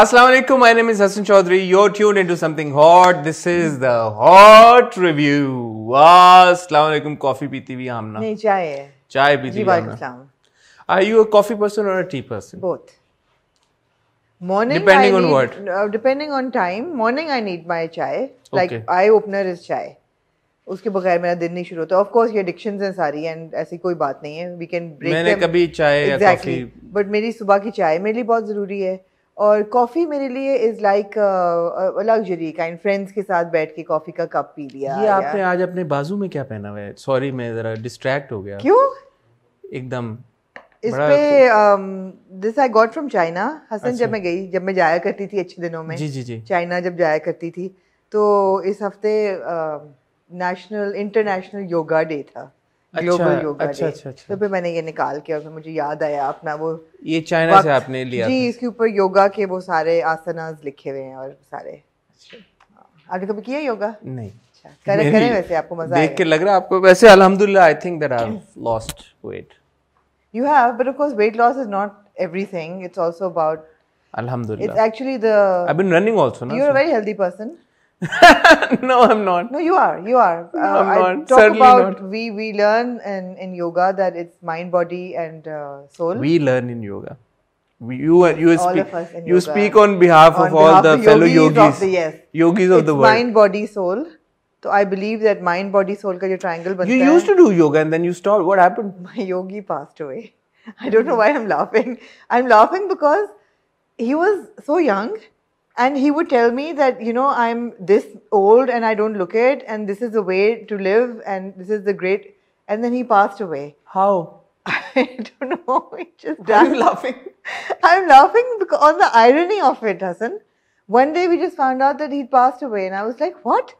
Assalamualaikum. My name is Hassan Chaudhary. You're tuned into something hot. This is the hot review. Assalamualaikum. Coffee पीती हुई आमना. नहीं चाय है. चाय पीती हुई आमना. Are you a coffee person or a tea person? Both. Morning. Depending I on need, what? Uh, depending on time. Morning I need my chai. Like okay. eye opener is chai. उसके बगैर मेरा दिन नहीं शुरू होता of course ये addictions हैं सारी एंड ऐसी कोई बात नहीं है वी कैन ब्रेक मैंने them. कभी चाय exactly. या कॉफी बट मेरी सुबह की चाय मेरे लिए बहुत जरूरी है और कॉफ़ी मेरे लिए is like luxury kind friends के साथ बैठ के कॉफ़ी का कप पी लिया ये आपने आज अपने बाजू में क्या पहना हुआ है सॉरी मैं ज़रा डिस्ट्रैक्ट हो गया क्यों एकदम इस पे this I got from China Hasan जब अच्छा। मैं गई जब मैं जाया करती थी अच्छे दिनों में जी जी जी चाइना जब जाया करती थी तो इस हफ्ते नेशनल इंटरनेशनल योगा डे था ग्लोबल अच्छा, योगा अच्छा, अच्छा, अच्छा, तो फिर मैंने ये निकाल के और फिर मुझे याद आया अपना वो ये चाइना से आपने लिया जी इसके ऊपर योगा के वो सारे आसनास लिखे हुए हैं और सारे हाँ। आपने कभी किया योगा नहीं करे अच्छा, करे वैसे आपको मजा देख के लग रहा है आपको वैसे अल्हम्दुलिल्लाह I think that I have lost weight you have but of course weight loss is not everything it's also about अल्हम्दुलिल्लाह it's actually the I have been running also ना you are a very healthy person no, I'm not. No, you are. You are. I'm uh, not. Talk Certainly about not. We, we learn in, in yoga that it's mind, body, and uh, soul. We learn in yoga. You you uh, you, all speak, of us in you speak on behalf of all the, the fellow yogis. of the, yes. yogis of the world. Mind, body, soul. So I believe that mind, body, soul ka triangle. You used to do yoga and then you stopped. What happened? My yogi passed away. I don't know why I'm laughing. I'm laughing because he was so young and he would tell me that you know i'm this old and i don't look it and this is the way to live and this is the great and then he passed away how i don't know it just died. are you laughing i'm laughing because on the irony of it doesn't? one day we just found out that he'd passed away and i was like what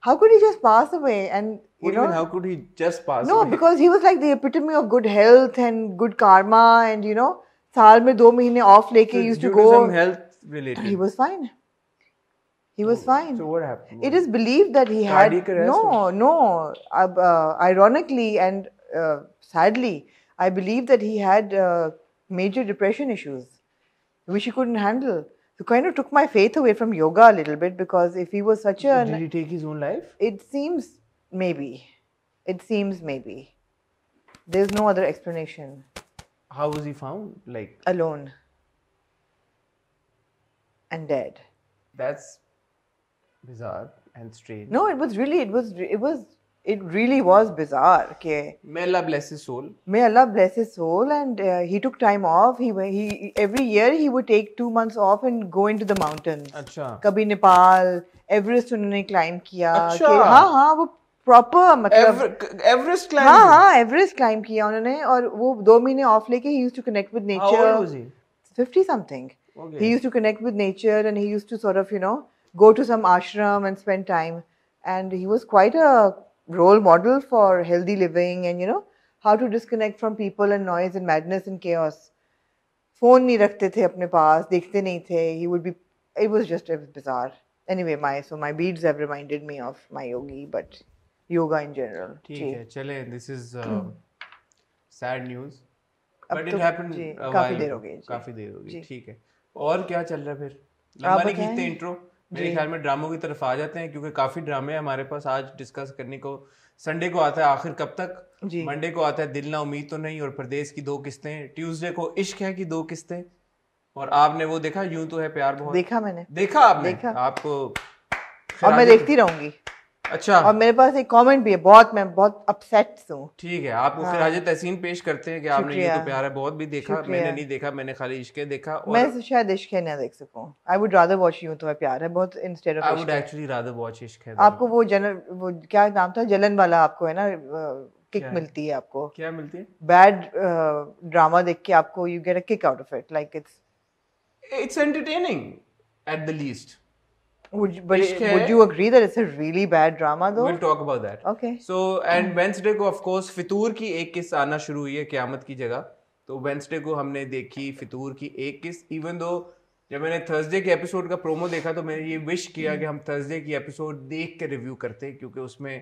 how could he just pass away and you what know how could he just pass no away? because he was like the epitome of good health and good karma and you know साल में दो महीने off लेके use to go health related? He was fine. He was oh, fine. So what happened? What it is believed that he had no, no. Uh, uh, ironically and uh, sadly, I believe that he had uh, major depression issues, which he couldn't handle. So kind of took my faith away from yoga a little bit because if he was such a did he take his own life? It seems maybe. It seems maybe. There's no other explanation. How was he found? Like alone and dead. That's bizarre and strange. No, it was really, it was, it was, it really was bizarre. Okay. May Allah bless his soul. May Allah bless his soul, and uh, he took time off. He he every year he would take two months off and go into the mountains. अच्छा. कभी Nepal, Everest उन्होंने climb किया. अच्छा. हाँ हाँ वो proper मतलब Everest climb हाँ हाँ एवरेस्ट क्लाइम किया उन्होंने और वो दो महीने ऑफ लेके he use to connect with nature 50 something Okay. He used to connect with nature and he used to sort of, you know, go to some ashram and spend time. And he was quite a role model for healthy living and, you know, how to disconnect from people and noise and madness and chaos. Phone ni rakhte the apne paas, dekhte nahi the. He would be, it was just it was bizarre. Anyway, my so my beads have reminded me of my yogi, but yoga in general. Okay, chale, this is uh, sad news. happened it happened काफी देर हो गई काफी देर हो गई ठीक है और क्या चल रहा है फिर लंबा नहीं खींचते इंट्रो मेरे ख्याल में ड्रामों की तरफ आ जाते हैं क्योंकि काफी ड्रामे हमारे पास आज डिस्कस करने को संडे को आता है आखिर कब तक मंडे को आता है दिल ना उम्मीद तो नहीं और प्रदेश की दो किस्तें ट्यूसडे को इश्क है की दो किस्तें और आपने वो देखा यूं तो है प्यार बहुत देखा मैंने देखा आपने देखा। आपको और मैं देखती रहूंगी अच्छा और मेरे पास एक कमेंट भी है बहुत मैं बहुत अपसेट हूँ ठीक है आपको हाँ। फिर हाजिर तहसीन पेश करते हैं कि आपने ये तो प्यार है बहुत भी देखा मैंने नहीं देखा मैंने खाली इश्के देखा और मैं शायद इश्के ना देख सकूं I would rather watch you तो प्यार है बहुत instead of I would actually rather watch इश्के आपको वो जनरल वो क्या नाम था जलन वाला आपको है ना किक मिलती है आपको क्या मिलती है बैड ड्रामा देख के आपको you get a kick out of it like it's it's entertaining at the least Would you, but Ishq would you agree that it's a really bad drama though? We'll talk about that. Okay. So and Wednesday को of course फितूर की एक किस आना शुरू हुई है क़यामत की जगह तो वेंसडे को हमने देखी फितूर की एक किस इवन दो जब मैंने थर्सडे के एपिसोड का प्रोमो देखा तो मैंने ये विश किया कि हम थर्सडे की एपिसोड देख के रिव्यू करते क्योंकि उसमें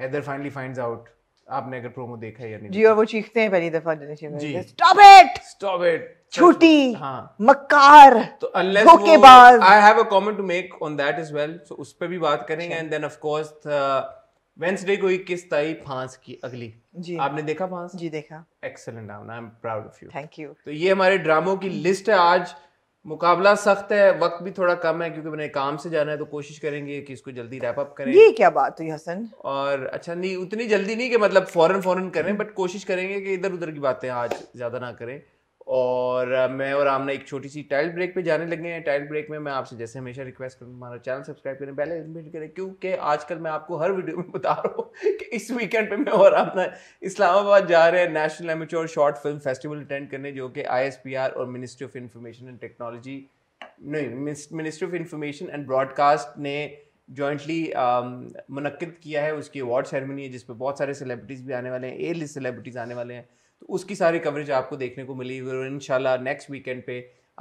हैदर फाइनली फाइंड्स आउट आपने अगर प्रोमो देखा है या नहीं जी और वो चीखते हैं पहली दफा जी स्टॉप इट स्टॉप इट छूटी हाँ मक्कार तो अनलेस वो I have a comment to make on that as well so उस पे भी बात करेंगे and then of course Wednesday को ही किस ताई फांस की अगली जी आपने देखा फांस जी देखा excellent I am proud of you thank you तो ये हमारे ड्रामों की लिस्ट है आज मुकाबला सख्त है वक्त भी थोड़ा कम है क्योंकि मैंने काम से जाना है तो कोशिश करेंगे कि इसको जल्दी रैप अप करें ये क्या बात हुई हसन और अच्छा नहीं उतनी जल्दी नहीं कि मतलब फौरन फौरन करें बट हम्म। कोशिश करेंगे कि इधर उधर की बातें आज ज्यादा ना करें और मैं और आमना एक छोटी सी टाइल ब्रेक पे जाने लगे हैं टाइल ब्रेक में मैं आपसे जैसे हमेशा रिक्वेस्ट करूँ हमारा चैनल सब्सक्राइब करें पहले इन्वेट करें क्योंकि आजकल मैं आपको हर वीडियो में बता रहा हूँ कि इस वीकेंड पे मैं और आमना इस्लामाबाद जा रहे हैं national amateur short film festival attend करने जो कि आई और ministry of information and technology नहीं ministry of information and broadcast ने जॉइंटली um, मनद किया है उसकी अवार्ड सेरेमनी है जिसपे बहुत सारे सेलिब्रिटीज़ भी आने वाले हैं ए लिस्ट सेलिब्रिटीज़ आने वाले हैं तो उसकी सारी कवरेज आपको देखने को मिली और इन नेक्स्ट वीकेंड पे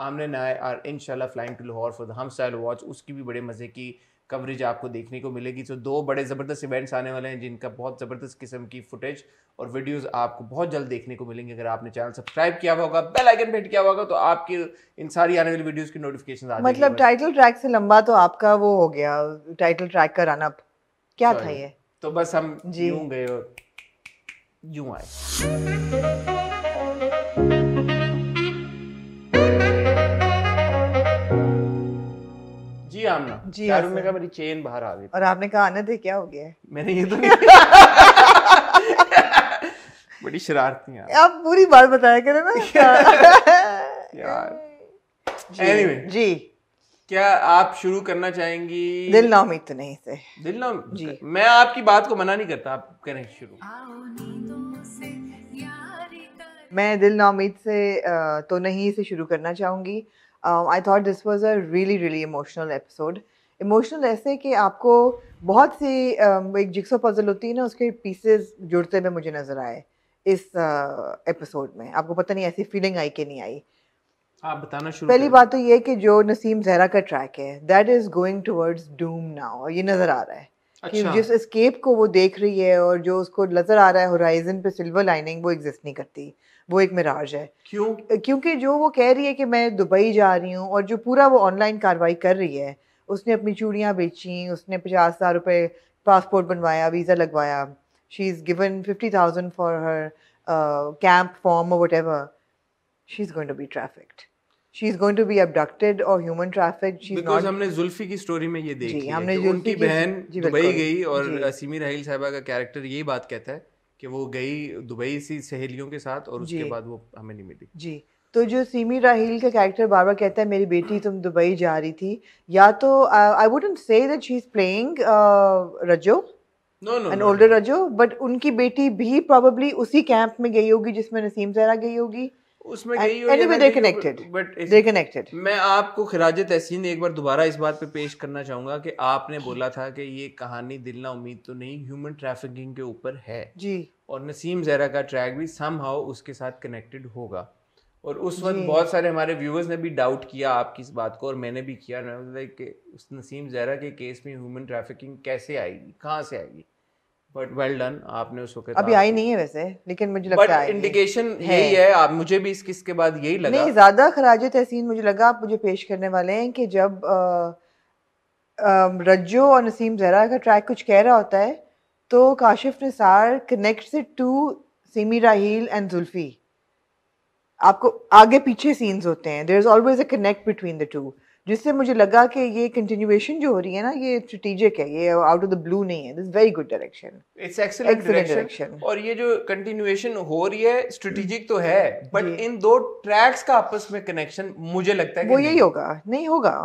आमने नाय are in flying to Lahore for the Hum style watch उसकी भी बड़े मज़े की कवरेज आपको देखने को मिलेगी तो दो बड़े ज़बरदस्त इवेंट्स आने वाले हैं जिनका बहुत ज़बरदस्त किस्म की फुटेज और वीडियोस आपको बहुत जल्द देखने को मिलेंगे अगर आपने चैनल सब्सक्राइब किया हुआ होगा बेल आइकन हिट किया होगा तो आपके इन सारी आने वाली वीडियोस की नोटिफिकेशन आ मतलब टाइटल ट्रैक से लंबा तो आपका वो हो गया टाइटल ट्रैक का रनअप क्या था ये तो बस हम जी गए और यूं आए जी आमना जी शाहरुख ने कहा मेरी चेन बाहर आ गई और आपने कहा आना थे क्या हो गया मैंने ये तो नहीं बड़ी शरारती हैं आप पूरी बात बताया करें ना यार जी, anyway, जी क्या आप शुरू करना चाहेंगी दिल नाम इतने तो से दिल नाम जी मैं आपकी बात को मना नहीं करता आप करें शुरू मैं दिल नामीद से तो नहीं इसे शुरू करना चाहूँगी I thought this was a really really emotional episode emotional ऐसे कि आपको बहुत सी um, एक जिक्सो पजल होती है ना उसके पीसेस जुड़ते हुए मुझे नज़र आए इस एपिसोड में आपको पता नहीं ऐसी फीलिंग आई कि नहीं आई आप बताना शुरू पहली बात तो ये कि जो नसीम जहरा का ट्रैक है that is going towards doom now ये नज़र आ रहा है अच्छा। जिस स्केप को वो देख रही है और जो उसको नजर आ रहा है होराइजन पे सिल्वर लाइनिंग वो एग्जिस्ट नहीं करती वो एक मिराज है क्यों क्योंकि जो वो कह रही है कि मैं दुबई जा रही हूँ और जो पूरा वो ऑनलाइन कार्रवाई कर रही है उसने अपनी चूड़ियाँ बेची उसने पचास हज़ार रुपये पासपोर्ट बनवाया वीज़ा लगवाया she is given fifty thousand for her camp form whatever she is going to be trafficked going to be abducted or human और ह्यूमन ट्रैफिक्ड not बिकॉज हमने जुल्फी की स्टोरी में ये देखी हमने कि उनकी behan dubai gayi aur asimi rahil sahiba ka character यही baat kehta hai ki wo gayi dubai si saheliyon ke sath aur uske baad wo hame nahi mili ji तो जो सीमी राहील का कैरेक्टर बार बार कहता है मेरी बेटी तुम दुबई जा रही थी या तो I wouldn't say that she is playing Rajo an older Rajo but उनकी बेटी भी प्रॉबली उसी कैंप में गई होगी जिसमें नसीम जरा गई होगी उसमें anyway, they connected. But they connected. मैं आपको खराज तहसीन एक बार दोबारा इस बात पे पेश करना चाहूंगा कि आपने बोला था कि ये कहानी दिल ना उम्मीद तो नहीं ह्यूमन ट्रैफिकिंग के ऊपर है जी और नसीम जहरा का ट्रैक भी सम हाउ उसके साथ कनेक्टेड होगा और उस वक्त बहुत सारे हमारे व्यूवर्स ने भी डाउट किया आपकी इस बात को और मैंने भी किया लाइक उस नसीम जहरा के केस में ह्यूमन ट्रैफिकिंग कैसे आएगी कहाँ से आएगी बट वेल डन आपने उसको कहा अभी आई नहीं है वैसे लेकिन मुझे लगता है इंडिकेशन यही है आप मुझे भी इस किस बाद यही लगा नहीं ज्यादा खराज तहसीन मुझे लगा आप मुझे पेश करने वाले हैं कि जब रज्जो और नसीम जहरा का ट्रैक कुछ कह रहा होता है तो काशिफ निसार कनेक्ट से टू सिमी राहील एंड जुल्फी आपको आगे पीछे सीन्स होते हैं there is always a connect between the two जिससे मुझे लगा कि ये कंटिन्यूएशन जो हो रही है ना ये स्ट्रेटेजिक है ये आउट ऑफ द ब्लू नहीं है this very good direction it's excellent direction और ये जो कंटिन्यूएशन हो रही है स्ट्रेटेजिक तो है बट इन दो ट्रैक्स का आपस में कनेक्शन मुझे लगता है वो यही होगा नहीं होगा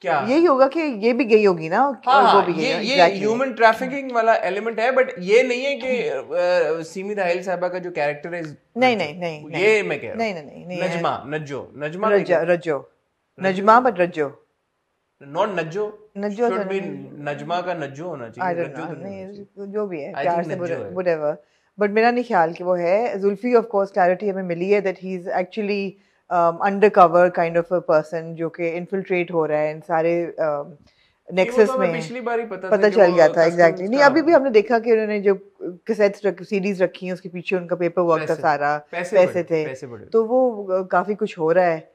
क्या यही होगा कि ये भी गई होगी ना हाँ, और वो हाँ, भी ये ये ह्यूमन ट्रैफिकिंग वाला एलिमेंट है बट ये नहीं है कि सीमी राहिल साहबा का जो कैरेक्टर है नहीं नहीं नहीं ये मैं कह रहा हूँ नहीं नहीं नहीं नजमा नजो नजमा रजो हाँ। Najma but Rajjo not Najjo Najjo should be तो नजमा का नज्जो होना चाहिए रज्जो तो जो भी है प्यार से व्हाटएवर बट मेरा नहीं ख्याल कि वो है जुल्फी ऑफ कोर्स क्लैरिटी हमें मिली है that he is actually under cover kind of a person जो कि इन्फिल्ट्रेट हो रहा है इन सारे नेक्सस um, तो में पिछली बार ही पता, पता चल गया था एग्जैक्टली नहीं अभी भी हमने देखा कि उन्होंने जो कैसेट्स रख, सीरीज रखी है उसके पीछे उनका पेपर वर्क का सारा पैसे, पैसे थे तो वो काफी कुछ हो रहा है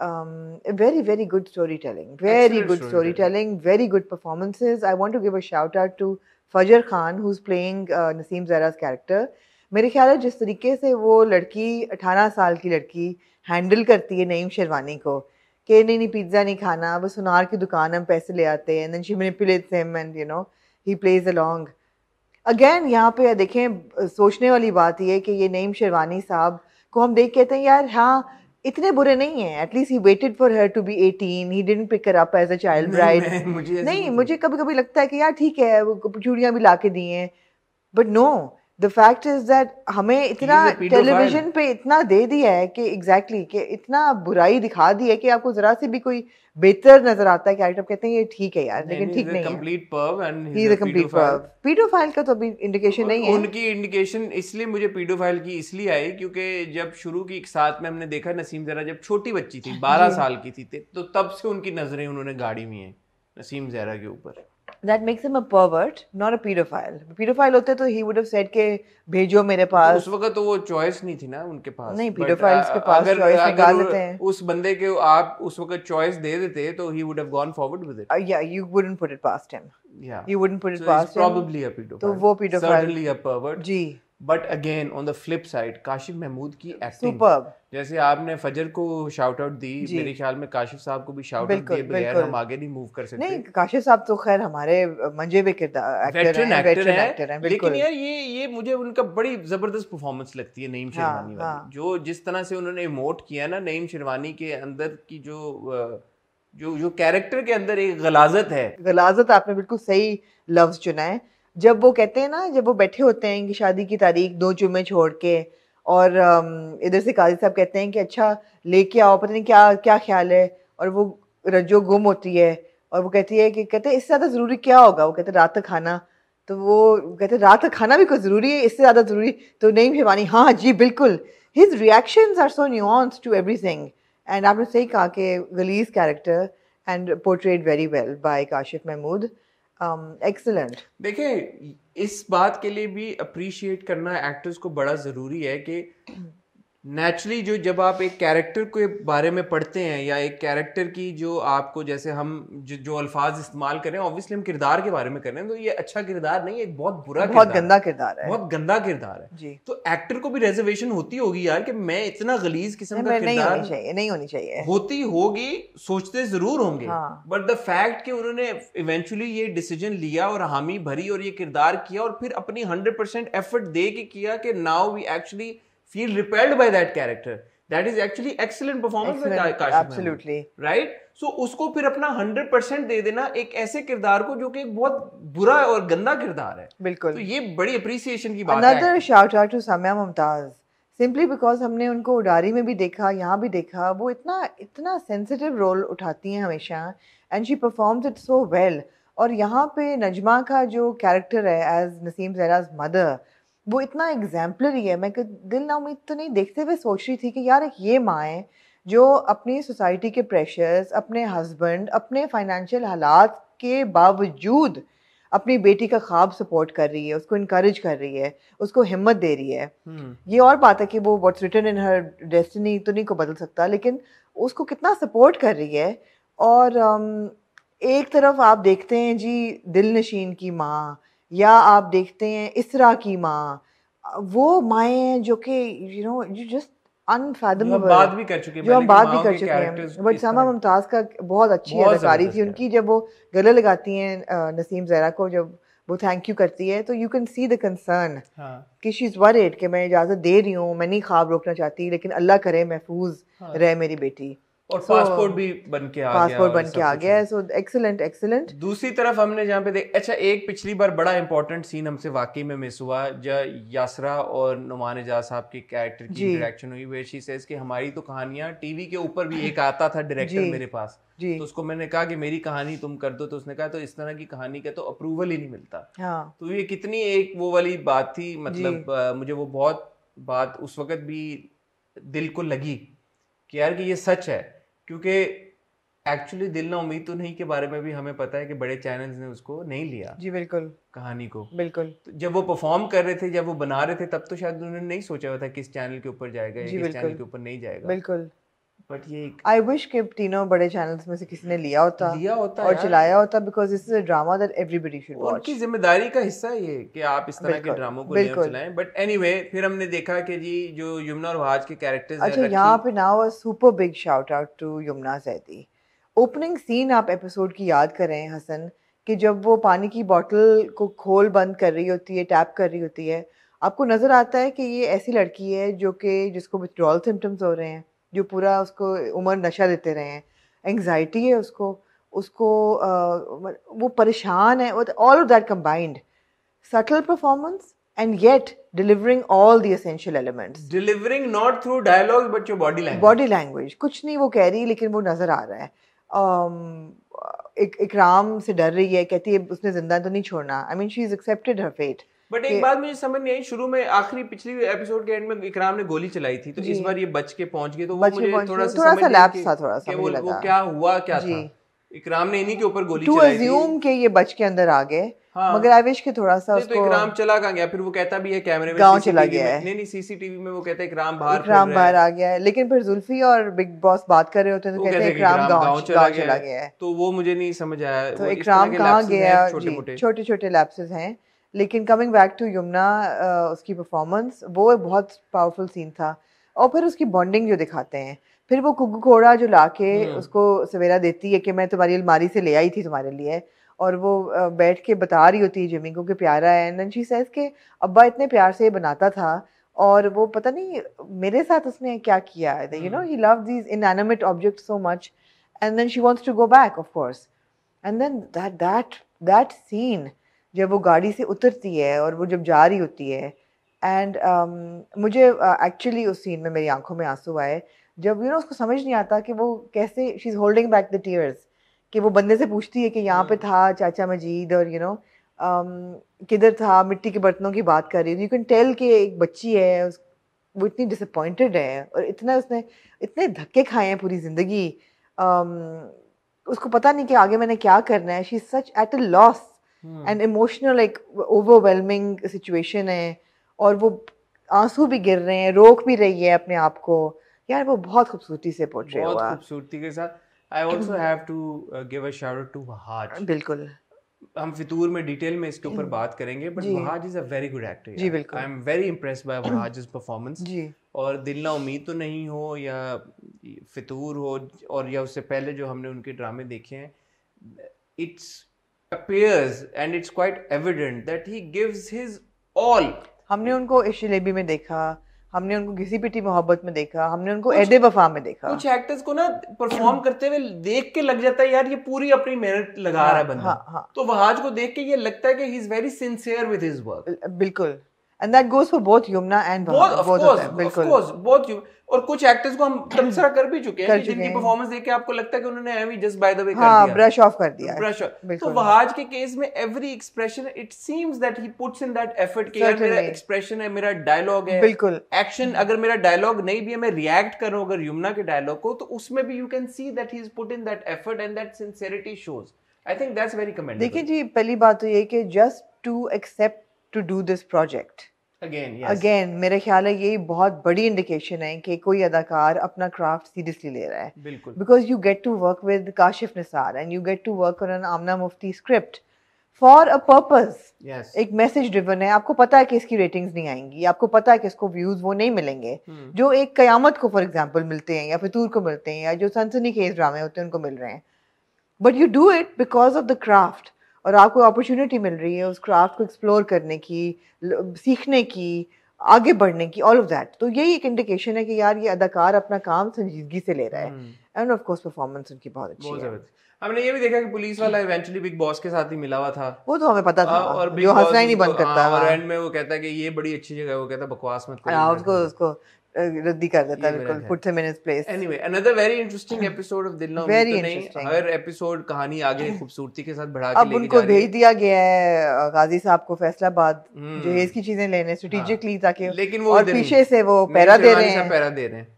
um, very very good storytelling very Excellent good storytelling very good performances i want to give a shout out to Fajar Khan who's playing Naseem जराज कैरेक्टर मेरे ख्याल है जिस तरीके से वो लड़की 18 साल की लड़की हैंडल करती है नईम शेरवानी को कि नहीं नहीं पिज्ज़ा नहीं खाना बस सुनार की दुकान हम पैसे ले आते हैं and she manipulates him and you know he plays along again यहाँ पे देखें सोचने वाली बात यह है कि ये नईम शेरवानी साहब को हम देख कहते हैं यार हाँ इतने बुरे नहीं है at least he waited for her to be eighteen he didn't pick up as a child bride नहीं मुझे कभी कभी लगता है कि यार ठीक है वो चूड़ियाँ भी ला के दी हैं but no the fact is that हमें इतना टेलीविजन पे इतना दे दिया है कि एग्जैक्टली exactly, कि इतना बुराई दिखा दी है कि आपको जरा से भी कोई बेहतर नजर आता है कैरेक्टर कहते हैं ये ठीक है यार लेकिन ठीक नहीं complete perv and he is a complete perv paedophile का तो अभी इंडिकेशन नहीं है उनकी इंडिकेशन इसलिए मुझे पीडोफाइल की इसलिए आई क्योंकि जब शुरू की एक साथ में हमने देखा नसीम जरा जब छोटी बच्ची थी 12 साल की थी तो तब से उनकी नजरें उन्होंने गाड़ी में है नसीम जहरा के ऊपर that makes him a pervert not a paedophile paedophile होते तो ही वुड हैव सेड के भेजो मेरे तो पास उस वक्त तो वो चॉइस नहीं थी ना उनके पास नहीं पीडोफाइल्स के पास चॉइस निकाल देते हैं उस बंदे के आप उस वक्त चॉइस दे देते तो he would have gone forward with it या you wouldn't put it past him या you wouldn't put it past probably a paedophile तो वो पीडोफाइल सर्टेनली अ परवर्ट जी but again on the flip side Kashif Mahmood की acting जैसे आपने फजर को शाउट आउट दी मेरे ख्याल में काशिफ साहब को भी शाउट आउट दिए बगैर हम आगे नहीं मूव कर सकते नहीं काशिफ साहब तो खैर हमारे मंजे पे किरदार एक्टर हैं एक्टर हैं लेकिन यार ये ये मुझे उनका बड़ी जबरदस्त परफॉर्मेंस लगती है नईम हाँ, शेरवानी वाली हाँ। जो जिस तरह से उन्होंने इमोट किया ना नईम शेरवानी के अंदर की जो जो जो कैरेक्टर के अंदर एक गलाजत है गलाजत आपने बिल्कुल सही लफ्ज चुना है जब वो कहते हैं ना जब वो बैठे होते हैं कि शादी की तारीख दो चुमे छोड़ के और इधर से काजी साहब कहते हैं कि अच्छा लेके आओ पता नहीं क्या क्या ख्याल है और वो रजो गुम होती है और वो कहती है कि कहते हैं इससे ज़्यादा ज़रूरी क्या होगा वो कहते रात का खाना तो वो कहते हैं रात का खाना भी कुछ ज़रूरी है इससे ज़्यादा ज़रूरी तो नहीं भिवानी हाँ, हाँ जी बिल्कुल his reaction are so nuance to everything and आपने सही कहा कि गलीज character and portrayed very well by Kashif Mahmood excellent um, देखिए इस बात के लिए भी अप्रिशिएट करना एक्टर्स को बड़ा ज़रूरी है कि नेचुरली जो जब आप एक कैरेक्टर के बारे में पढ़ते हैं या एक कैरेक्टर की जो आपको जैसे हम जो, जो अल्फाज इस्तेमाल कर रहे हैं ऑब्वियसली हम किरदार के बारे में कर रहे हैं तो ये अच्छा किरदार नहीं एक बहुत बुरा बहुत गंदा किरदार है बहुत गंदा किरदार है जी तो एक्टर को भी रिजर्वेशन होती होगी यार कि मैं इतना गलीज किस्म का किरदार नहीं चाहिए नहीं होनी चाहिए होती होगी सोचते जरूर होंगे बट द फैक्ट कि उन्होंने इवेंचुअली ये डिसीजन लिया और हामी भरी और ये किरदार किया और फिर अपनी हंड्रेड परसेंट एफर्ट दे के किया कि now we actually feel repelled by that character performance excellent. by excellent absolutely Mahmood. right so usko fir apna 100% दे देना एक ऐसे किरदार को जो कि एक बहुत बुरा और गंदा किरदार है बिल्कुल तो ये बड़ी अप्रिसिएशन की बात Another है another shout out to simply because हमने उनको उडारी में भी देखा यहाँ भी देखा वो इतना इतना सेंसिटिव रोल उठाती हैं हमेशा and she performs it so well और यहाँ पे नजमा का जो कैरेक्टर है एज नसीम जहराज मदर वो इतना एग्जाम्पलरी है मैं दिल ना उम्मीद तो नहीं देखते हुए सोच रही थी कि यार एक ये माँ है जो अपनी सोसाइटी के प्रेशर्स अपने हस्बैंड अपने फाइनेंशियल हालात के बावजूद अपनी बेटी का ख्वाब सपोर्ट कर रही है उसको इनक्रेज कर रही है उसको हिम्मत दे रही है hmm. ये और बात है कि वो what's written in her destiny तो नहीं को बदल सकता लेकिन उसको कितना सपोर्ट कर रही है और um, एक तरफ आप देखते हैं जी दिल नशीन की माँ या आप देखते हैं इसरा की माँ वो माए हैं जो कि you know you just unfathomable बात भी कर चुके हैं जो हम बात भी कर चुके हैं बट सामा मुमताज़ का बहुत अच्छी अदाकारी थी उनकी जब वो गले लगाती हैं नसीम जहरा को जब वो थैंक यू करती है तो you can see the concern कि शी इज़ वरीड कि मैं इजाज़त दे रही हूँ मैं नहीं ख्वाब रोकना चाहती लेकिन अल्लाह करे महफूज हाँ. रहे मेरी बेटी और पासपोर्ट भी बन के आ पासपोर्ट बन के आ गया है सो एक्सलेंट एक्सलेंट दूसरी तरफ हमने जहाँ पे देख अच्छा एक पिछली बार बड़ा इंपॉर्टेंट सीन हमसे वाकई में मिस हुआ जब यासरा और नुमान एजाज साहब के कैरेक्टर की इंटरेक्शन हुई वेयर शी सेज कि हमारी तो कहानियाँ टीवी के ऊपर भी एक आता था डायरेक्टर मेरे पास तो उसको मैंने कहा कि मेरी कहानी तुम कर दो तो उसने कहा तो इस तरह की कहानी का तो अप्रूवल ही नहीं मिलता हाँ। तो ये कितनी एक वो वाली बात थी मतलब मुझे वो बहुत बात उस वक्त भी दिल को लगी कि यार कि ये सच है क्योंकि एक्चुअली दिल ना उम्मीद तो नहीं के बारे में भी हमें पता है कि बड़े चैनल्स ने उसको नहीं लिया जी बिल्कुल कहानी को बिल्कुल तो जब वो परफॉर्म कर रहे थे जब वो बना रहे थे तब तो शायद उन्होंने नहीं सोचा हुआ था किस चैनल के ऊपर जाएगा या किस चैनल के ऊपर नहीं जाएगा बिल्कुल बट ये आई विश के तीनों बड़े चैनल्स में से किसी ने लिया होता लिया होता और चलाया होता because this is a drama that everybody should watch उनकी जिम्मेदारी का हिस्सा ये कि आप इस तरह के ड्रामों को लेकर चलाएं बट एनीवे फिर हमने देखा कि जी जो यमुना और वहाज के कैरेक्टर्स अच्छा यहाँ पे now a super big shout out to Yumna Zaidi opening scene आप एपिसोड की याद कर रहे हैं हसन कि जब वो पानी की बॉटल को खोल बंद कर रही होती है टैप कर रही होती है आपको नज़र आता है कि ये ऐसी लड़की है जो कि जिसको विथड्रॉल सिम्टम्स हो रहे हैं जो पूरा उसको उम्र नशा देते रहे हैं एंग्जाइटी है उसको उसको वो परेशान है all of that combined subtle performance and yet delivering all the essential elements delivering not through dialogue but your body language body language कुछ नहीं वो कह रही लेकिन वो नजर आ रहा है um, एक इकराम से डर रही है कहती है उसने जिंदा तो नहीं छोड़ना I mean she is accepted her fate but एक बात मुझे समझ नहीं आई शुरू में आखिरी पिछली एपिसोड के एंड में इकराम ने गोली चलाई थी तो इस बार ये बच के पहुंच गए तो वो मुझे थोड़ा सा थोड़ा सा लैप्स था थोड़ा सा मुझे लगा क्या हुआ क्या था इकराम ने इन्हीं के ऊपर गोली चलाई थी टू के ये बच के अंदर आ गए हाँ, मगर आई विश कि थोड़ा सा तो उसको तो इकराम चला कहां गया फिर वो कहता भी है कैमरे में गांव चला गया है नहीं नहीं सीसीटीवी में वो कहता है इकराम बाहर इकराम बाहर आ गया है लेकिन फिर जुल्फी और बिग बॉस बात कर रहे होते हैं तो कहते हैं इकराम गांव चला गया है तो वो मुझे नहीं समझ आया तो इकराम कहां गया छोटे छोटे लैप्सेस हैं लेकिन कमिंग बैक टू यमुना उसकी परफॉर्मेंस वो एक बहुत पावरफुल सीन था और फिर उसकी बॉन्डिंग जो दिखाते हैं फिर वो कुकू घोड़ा जो ला के हम्म। उसको सवेरा देती है कि मैं तुम्हारी अलमारी से ले आई थी तुम्हारे लिए और वो uh, बैठ के बता रही होती है जिमी को कि प्यारा है एंड शी सेज के अब्बा इतने प्यार से बनाता था और वो पता नहीं मेरे साथ उसने क्या किया है you know he love these inanimate object so much and then she wants to go back of course and then that that that scene जब वो गाड़ी से उतरती है और वो जब जा रही होती है एंड um, मुझे एक्चुअली uh, उस सीन में मेरी आंखों में आंसू आए जब यू you नो know, उसको समझ नहीं आता कि वो कैसे she is holding back the tears कि वो बंदे से पूछती है कि यहाँ पे हम्म। था चाचा मजीद और यू नो um, किधर था मिट्टी के बर्तनों की बात कर रही है यू कैन टेल कि एक बच्ची है उस वो इतनी डिसअपॉइंटेड है और इतना उसने इतने धक्के खाए हैं पूरी ज़िंदगी um, उसको पता नहीं कि आगे मैंने क्या करना है she is such at a loss and emotional like overwhelming situation है और वो आंसू भी गिर रहे हैं रोक भी रही है अपने आप को यार वो बहुत खूबसूरती से पोर्ट्रे हुआ खूबसूरती के साथ I also have to give a shout to Wahaj बिल्कुल हम फितूर में डिटेल में इसके ऊपर बात करेंगे but Wahaj is a very good actor जी बिल्कुल I am very impressed by Wahaj performance जी और दिल ना उम्मीद तो नहीं हो या फितूर हो और या उससे पहले जो हमने उनके ड्रामे देखे हैं it's appears and it's quite evident that he gives his all हमने उनको इशलेबी में देखा हमने उनको घिसी पिटी मोहब्बत में देखा हमने उनको एदे वफा में देखा कुछ एक्टर्स को ना परफॉर्म करते हुए देख के लग जाता है यार ये पूरी अपनी मेहनत लगा हाँ, रहा है हाँ, बंदा हाँ, हाँ. तो वहाज को देख के ये लगता है कि he is very sincere with his work बिल्कुल and that goes for both Yumna and both of course बिल्कुल ऑफ कोर्स बोथ और कुछ एक्टर्स को हम तमसरा कर भी चुके हैं जिनकी परफॉर्मेंस देख के आपको लगता है कि उन्होंने एमी जस्ट बाय द वे कर दिया ब्रश ऑफ कर दिया ब्रश ऑफ तो वहाज के केस में every expression it seems that he puts in that effort कि मेरा एक्सप्रेशन है मेरा डायलॉग है बिल्कुल एक्शन अगर मेरा डायलॉग नहीं भी है मैं रिएक्ट कर रहा हूं अगर यमुना के डायलॉग को तो उसमें भी you can see that he is put in that effort and that sincerity shows I think that's very commendable देखिए जी पहली बात तो ये कि just to accept to do this project again yes. Again मेरे ख्याल है यही बहुत बड़ी इंडिकेशन है कि कोई अदाकार अपना क्राफ्ट सीरियसली ले रहा है बिल्कुल because you get to work with Kashif Nisar and you get to work on an Amna Mufti script for a purpose एक मैसेज ड्रिवन है आपको पता है कि इसकी रेटिंग नहीं आएंगी आपको पता है कि इसको व्यूज वो नहीं मिलेंगे hmm. जो एक कयामत को फॉर एग्जाम्पल मिलते हैं या फितूर को मिलते हैं या जो सनसनी खेज ड्रामे होते हैं उनको मिल रहे हैं but you do it because of the craft और आपको अपॉर्चुनिटी मिल रही है उस क्राफ्ट को एक्सप्लोर करने की सीखने की आगे बढ़ने की ऑल ऑफ दैट तो यही एक इंडिकेशन है कि यार ये अदाकार अपना काम संजीदगी से ले रहा है एंड ऑफ कोर्स परफॉर्मेंस उनकी बहुत अच्छी बहुत है हमने ये भी देखा कि पुलिस वाला इवेंचुअली बिग बॉस के साथ ही मिला हुआ था वो तो हमें पता था हाँ, और जो हंसना ही नहीं बंद करता हाँ, और एंड हाँ. में वो कहता है कि ये बड़ी अच्छी जगह है वो कहता है बकवास मत करो उसको उसको रद्दी कर देता बिल्कुल put him in his place anyway another very interesting episode of Dil very interesting हर एपिसोड कहानी आगे खूबसूरती के साथ बढ़ा के अब उनको भेज दिया गया है गाजी साहब को फैसलाबाद है हम्म। इसकी चीजें लेने स्ट्रेटजिकली ताकि लेकिन वो और पीछे से वो पैरा दे रहे हैं पैरा दे रहे हैं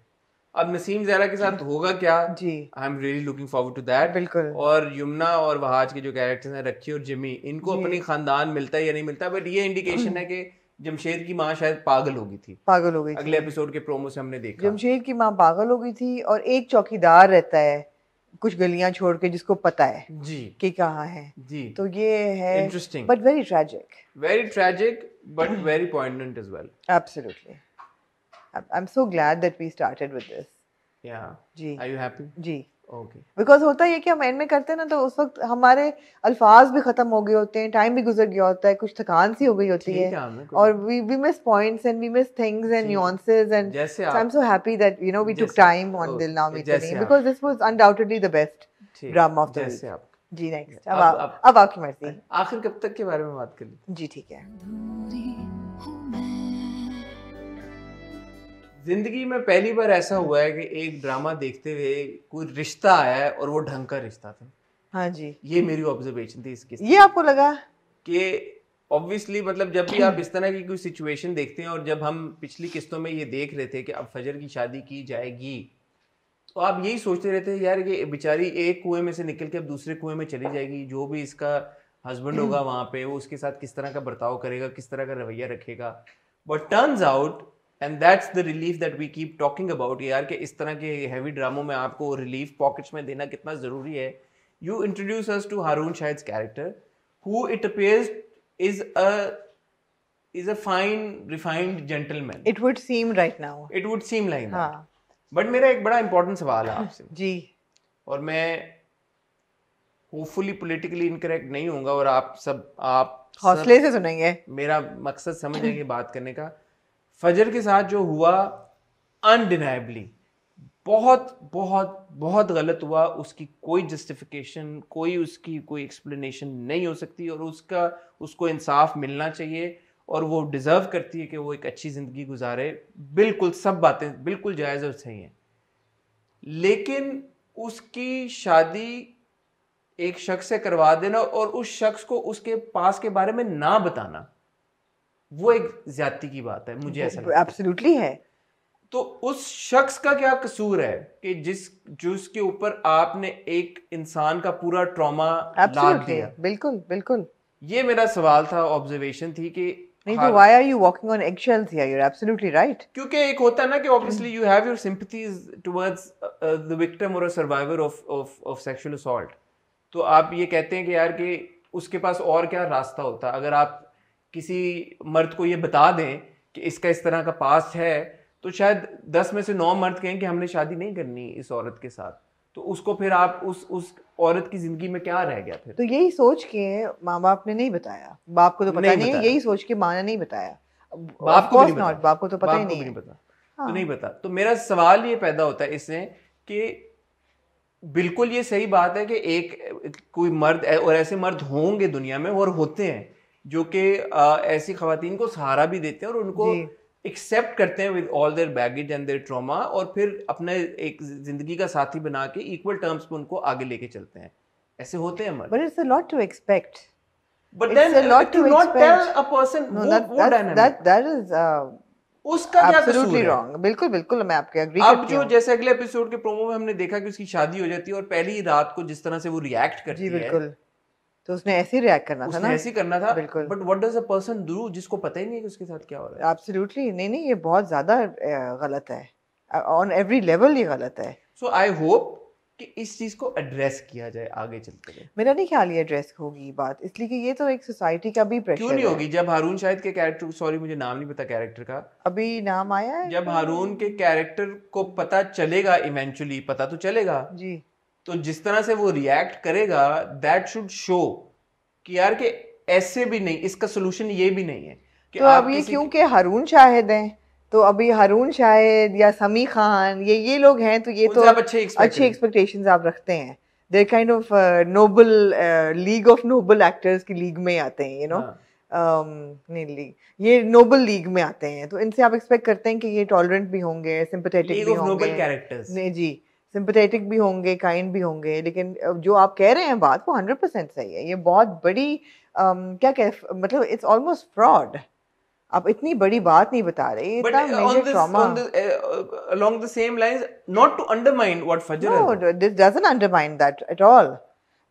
अब नसीम जहरा के साथ होगा क्या जी I am really looking forward to that बिल्कुल और यमुना और वहाज के जो कैरेक्टर्स हैं रखी और जिमी इनको अपनी खानदान मिलता है या नहीं मिलता बट ये इंडिकेशन है कि जमशेद की माँ शायद पागल हो गई थी पागल हो गई अगले एपिसोड के प्रोमो से हमने देखा जमशेद की माँ पागल हो गई थी और एक चौकीदार रहता है कुछ गलियां छोड़ के जिसको पता है जी कि कहाँ है जी तो ये है interesting but very tragic very tragic but very poignant as well absolutely I am so glad that we started with this या जी आर यू हैप्पी जी बिकॉज होता है कि हम एंड में करते हैं ना तो उस वक्त हमारे अल्फाज भी खत्म हो गए होते हैं टाइम भी गुजर गया होता है कुछ थकान सी हो गई होती है और we we miss points and we miss things and nuances and I am so happy that you know we took time on Dil now meeting because this was undoubtedly the best drama of the जैसे आप जी next अब आप अब आपकी मर्जी आखिर कब तक के बारे में बात कर ली जी ठीक है जिंदगी में पहली बार ऐसा हुआ है कि एक ड्रामा देखते हुए कोई रिश्ता आया है और वो ढंग का रिश्ता था हाँ जी ये मेरी ऑब्जर्वेशन थी इसकी ये आपको लगा कि ऑब्वियसली मतलब जब भी आप इस तरह की कोई सिचुएशन देखते हैं और जब हम पिछली किस्तों में ये देख रहे थे कि अब फजर की शादी की जाएगी तो आप यही सोचते रहते यार ये बेचारी एक कुएं में से निकल के अब दूसरे कुएं में चली जाएगी जो भी इसका हस्बैंड होगा वहां पे वो उसके साथ किस तरह का बर्ताव करेगा किस तरह का रवैया रखेगा but turns out and that's the relief that we keep talking about यार के इस तरह के हैवी ड्रामों में आपको रिलीफ पॉकेट्स में देना कितना ज़रूरी है you introduce us to Haroon Shahid character who it appears is a is a fine refined gentleman it would seem right now it would seem like हाँ. बट मेरा एक बड़ा इंपॉर्टेंट सवाल है आपसे जी और मैं होपफुली पोलिटिकली इनकरेक्ट नहीं होऊंगा और आप सब आप हौसले से सुनेंगे मेरा मकसद समझ आएगी बात करने का फजर के साथ जो हुआ अनडिनाइबली बहुत बहुत बहुत गलत हुआ उसकी कोई जस्टिफिकेशन कोई उसकी कोई एक्सप्लेनेशन नहीं हो सकती और उसका उसको इंसाफ मिलना चाहिए और वो डिज़र्व करती है कि वो एक अच्छी ज़िंदगी गुजारे बिल्कुल सब बातें बिल्कुल जायज़ और सही हैं लेकिन उसकी शादी एक शख्स से करवा देना और उस शख्स को उसके पास के बारे में ना बताना वो एक ज्यादती की बात है मुझे ऐसा एब्सोल्युटली है तो उस शख्स का क्या कसूर है कि जिस जिसके ऊपर आपने एक इंसान का पूरा ट्रॉमा लाद दिया बिल्कुल बिल्कुल ये मेरा सवाल था ऑब्जर्वेशन थी कि नहीं तो why are you walking on eggshells here you are absolutely right क्योंकि एक होता है ना कि obviously you have your sympathies towards the victim और a survivor of of of sexual assault तो आप ये कहते हैं कि यार कि उसके पास और क्या रास्ता होता अगर आप किसी मर्द को ये बता दें कि इसका इस तरह का पास है तो शायद दस में से नौ मर्द कहें कि हमने शादी नहीं करनी इस औरत के साथ तो उसको फिर आप उस उस औरत की जिंदगी में क्या रह गया फिर तो यही सोच के माँ बाप ने नहीं बताया बाप को तो पता नहीं, नहीं, नहीं यही सोच के माँ ने नहीं बताया बाप को नहीं नहीं बाप को तो पता ही नहीं, पता तो हाँ। नहीं पता तो मेरा सवाल ये पैदा होता है इससे कि बिल्कुल ये सही बात है कि एक कोई मर्द और ऐसे मर्द होंगे दुनिया में और होते हैं जो कि ऐसी खातन को सहारा भी देते हैं और उनको एक्सेप्ट करते हैं with all their baggage and their trauma और फिर अपने एक जिंदगी का साथी बना के इक्वल टर्म्स पे उनको आगे लेके चलते हैं ऐसे होते हैं but it's a lot to expect but then it's a lot to not tell a person no that that is उसका क्या कसूर है रॉन्ग बिल्कुल बिल्कुल मैं आपके एग्री करती हूं अब जो जैसे अगले एपिसोड के प्रोमो में हमने देखा कि उसकी शादी हो जाती है और पहली रात को जिस तरह से वो रिएक्ट करती है बिल्कुल तो उसने ऐसे ही रिएक्ट करना था ना ऐसे ही करना था बिल्कुल but what does a person do जिसको पता ही नहीं कि उसके साथ क्या हो रहा है एब्सोल्युटली नहीं नहीं ये बहुत ज्यादा गलत है ऑन एवरी लेवल ये गलत है सो आई होप कि इस चीज़ को एड्रेस किया जाए आगे चलते हुए मेरा नहीं ख्याल ये एड्रेस होगी बात इसलिए कि ये तो एक सोसाइटी का भी प्रेशर क्यों नहीं होगी जब हारून शायद के कैरेक्टर सॉरी मुझे नाम नहीं पता कैरेक्टर का अभी नाम आया है जब हारून के कैरेक्टर को पता चलेगा इवेंचुअली पता तो चलेगा जी तो जिस तरह से वो रिएक्ट करेगा दैट शुड शो कि यार के ऐसे भी नहीं इसका सोल्यूशन ये भी नहीं है कि तो अब ये क्योंकि हारून शाहिद हैं तो अभी हारून शाहिद या समी खान ये ये लोग हैं तो ये तो आप अच्छे अच्छे एक्सपेक्टेशंस आप रखते हैं there kind of noble league of noble actors की लीग में आते हैं यू नो हाँ। um, नहीं लीग ये नोबल लीग में आते हैं तो इनसे आप एक्सपेक्ट करते हैं कि ये टॉलरेंट भी होंगे सिंपथेटिक भी होंगे कैरेक्टर्स जी सिंपथेटिक भी होंगे काइंड भी होंगे लेकिन जो आप कह रहे हैं बात वो हंड्रेड परसेंट सही है ये बहुत बड़ी um, क्या कह मतलब इट्स ऑलमोस्ट फ्रॉड आप इतनी बड़ी बात नहीं बता रहे along the same lines not to undermine what फजर no this doesn't undermine that at all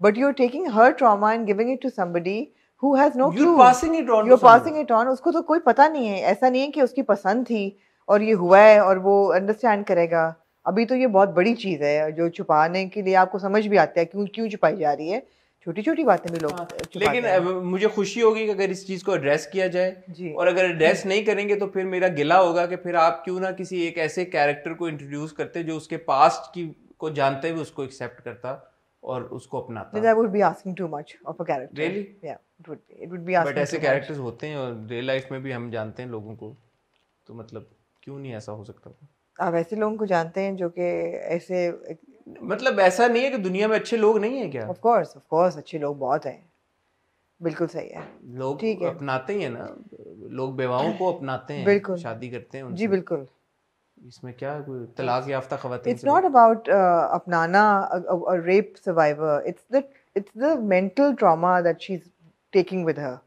but you are taking her trauma and giving it to somebody who has no You're clue passing it on you're passing it on उसको तो कोई पता नहीं है ऐसा नहीं है कि उसकी पसंद थी और ये हुआ है और वो अंडरस्टैंड करेगा अभी तो ये बहुत बड़ी चीज़ है जो छुपाने के लिए आपको समझ भी आता है क्यों क्यों छुपाई जा रही है छोटी छोटी बातें भी लोग हाँ, लेकिन मुझे खुशी होगी कि अगर इस चीज़ को एड्रेस किया जाए और अगर एड्रेस नहीं करेंगे तो फिर मेरा गिला होगा कि फिर आप क्यों ना किसी एक ऐसे कैरेक्टर को इंट्रोड्यूस करते जो उसके पास्ट की को जानते हुए उसको एक्सेप्ट करता और उसको अपनाता Then I would be asking too much of a character. Really? Yeah, it would be. It ऐसे कैरेक्टर्स होते हैं और रियल लाइफ में भी हम जानते हैं लोगों को तो मतलब क्यों नहीं ऐसा हो सकता आप ऐसे लोगों को जानते हैं जो कि ऐसे मतलब ऐसा नहीं है कि दुनिया में अच्छे लोग नहीं है क्या ऑफ कोर्स ऑफ कोर्स अच्छे लोग बहुत हैं बिल्कुल सही है लोग ठीक है अपनाते ही है ना लोग बेवाओं को अपनाते हैं बिल्कुल शादी करते हैं जी बिल्कुल इसमें क्या तलाक याफ्ता खवातीन इट्स नॉट अबाउट अपनाना rape survivor it's the it's the mental trauma that she is taking with her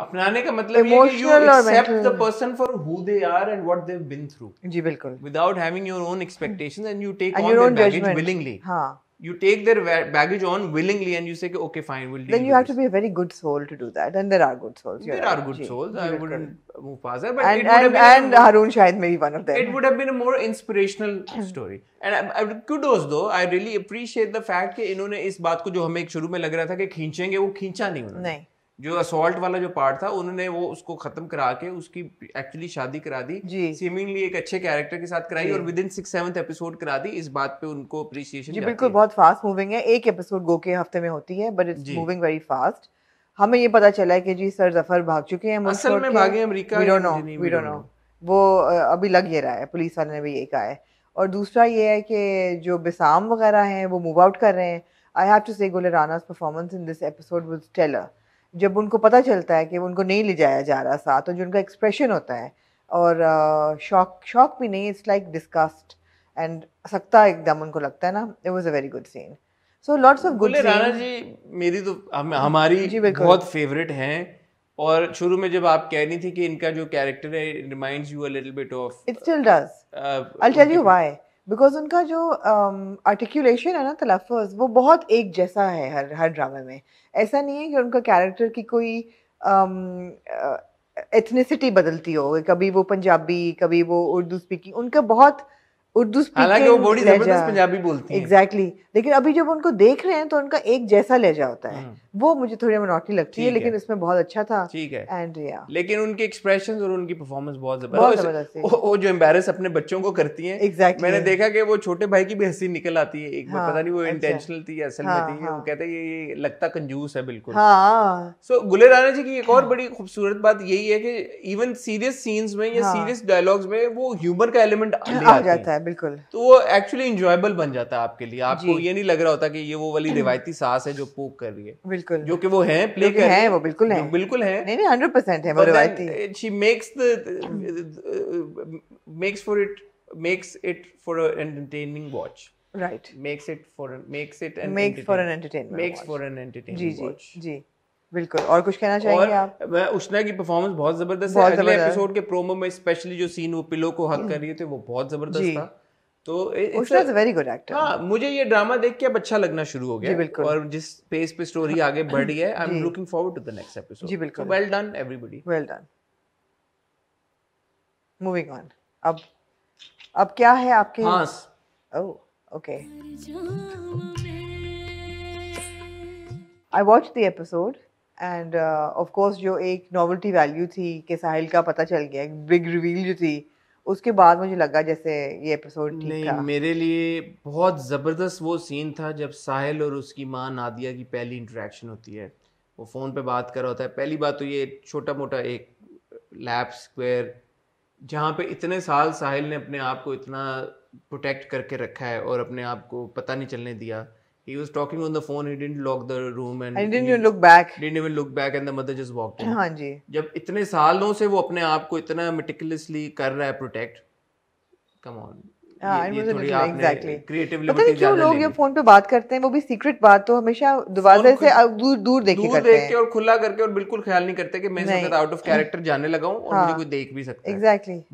अपनाने का मतलब ये कि you accept the person for who they are and what they have been through जी बिल्कुल without having your own expectations and you take on their baggage willingly हां you take their baggage on willingly and you say okay fine will do then you have to be a very good soul to do that and there are good souls there are good souls I wouldn't move past but it would have been and Haroon शायद maybe one of them it would have been a more inspirational story and I would kudos though I really appreciate the fact कि इन्होंने इस बात को जो हमें शुरू में लग रहा था कि खींचेंगे वो खींचा नहीं उन्होंने नहीं जो असोल्ट वाला जो पार्ट था उन्होंने वो उसको खत्म करा के उसकी एक्चुअली शादी करा दी सीमिंगली एक अच्छे कैरेक्टर के साथ कराई और with in six seven episode करा दी इस बात पे उनको अप्रिसिएशन जी बिल्कुल बहुत फास्ट मूविंग है एक एपिसोड गो के हफ्ते में होती है but it's moving very fast हमें ये पता चला है कि जी सर जफर भाग चुके हैं असल में भागे America we don't know we don't know वो अभी लग ये रहा है पुलिस वाले ने भी ये कहा है और दूसरा ये है कि जो बिसाम वगैरह हैं वो मूव आउट कर रहे हैं आई have to say Gul-e Rana performance in this episode with tailor जब उनको पता चलता है कि उनको नहीं ले जाया जा रहा साथ और तो जो उनका एक्सप्रेशन होता है और शॉक uh, शॉक भी नहीं इट्स लाइक डिस्कस्ट एंड सकता एकदम उनको लगता है ना it was a very good scene so lots of good Rana ji मेरी तो हम, हमारी जी बहुत फेवरेट हैं और शुरू में जब आप कह रही थी कि इनका जो कैरेक्टर है reminds you a little bit of it still does I will tell you why because उनका जो आर्टिकुलेशन um, है ना तलफ़ वो बहुत एक जैसा है हर हर ड्रामे में ऐसा नहीं है कि उनका कैरेक्टर की कोई एथनिसिटी um, uh, बदलती हो कभी वो पंजाबी कभी वो उर्दू स्पीकिंग उनका बहुत उर्दू हालांकि वो बड़ी जबरदस्त पंजाबी बोलती हैं एग्जैक्टली exactly. लेकिन अभी जब उनको देख रहे हैं तो उनका एक जैसा लहजा होता है हम्म। वो मुझे थोड़ी मनोटी लगती है लेकिन इसमें बहुत अच्छा था ठीक है एंड लेकिन उनके एक्सप्रेशन और उनकी परफॉर्मेंस बहुत जबरदस्त वो जो अपने बच्चों को करती है एग्जैक्टली मैंने देखा कि वो छोटे भाई की भी हंसी निकल आती है एक बार हाँ, पता नहीं वो इंटेंशनल अच्छा। थी असल में हाँ, थी वो हाँ। कहते हैं ये लगता कंजूस है बिल्कुल सो गुले राना जी की एक और बड़ी खूबसूरत बात यही है कि इवन सीरियस सीन्स में या सीरियस डायलॉग्स में वो ह्यूमर का एलिमेंट आ जाता है है बिल्कुल तो वो एक्चुअली इंजॉयबल बन जाता है आपके लिए आपको ये नहीं लग रहा होता कि ये वो वाली रिवायती सास है जो पोक कर रही है बिल्कुल जो कि वो है प्ले कर है वो बिल्कुल है बिल्कुल है नहीं नहीं हंड्रेड परसेंट है वो रिवायती she makes makes for it makes it for entertaining watch right makes it for makes it and makes for an entertainment makes for an entertainment जी जी जी बिल्कुल और कुछ कहना चाहेंगे आप मैं उष्णा की परफॉर्मेंस बहुत जबरदस्त है अगले एपिसोड के प्रोमो में स्पेशली जो सीन वो पिलो को हक कर रही थी तो वो बहुत जबरदस्त था तो Ushna is very good actor हाँ मुझे ये ड्रामा देख के अब अच्छा लगना शुरू हो गया बिल्कुल और जिस पेस पे स्टोरी हाँ। आगे बढ़ रही है I am looking forward to the next episode जी बिल्कुल well done everybody well done moving on अब अब क्या है आपके हां oh okay I watch the episode and of course जो एक नॉवल्टी वैल्यू थी कि साहिल का पता चल गया एक बिग रिवील जो थी उसके बाद मुझे लगा जैसे ये एपिसोड ठीक था मेरे लिए बहुत ज़बरदस्त वो सीन था जब साहिल और उसकी माँ नादिया की पहली इंटरेक्शन होती है वो फ़ोन पे बात कर रहा होता है पहली बात तो ये छोटा मोटा एक लैब स्क्वेयर जहाँ पे इतने साल साहिल ने अपने आप को इतना प्रोटेक्ट करके रखा है और अपने आप को पता नहीं चलने दिया he was talking on the phone he didn't lock the room and, and didn't he, even look back didn't even look back and the mother just walked in haan ji jab itne saalon se wo apne aap ko itna meticulously kar raha hai protect come on बात से खुला करके और बिल्कुल ख्याल नहीं करते जाने देख भी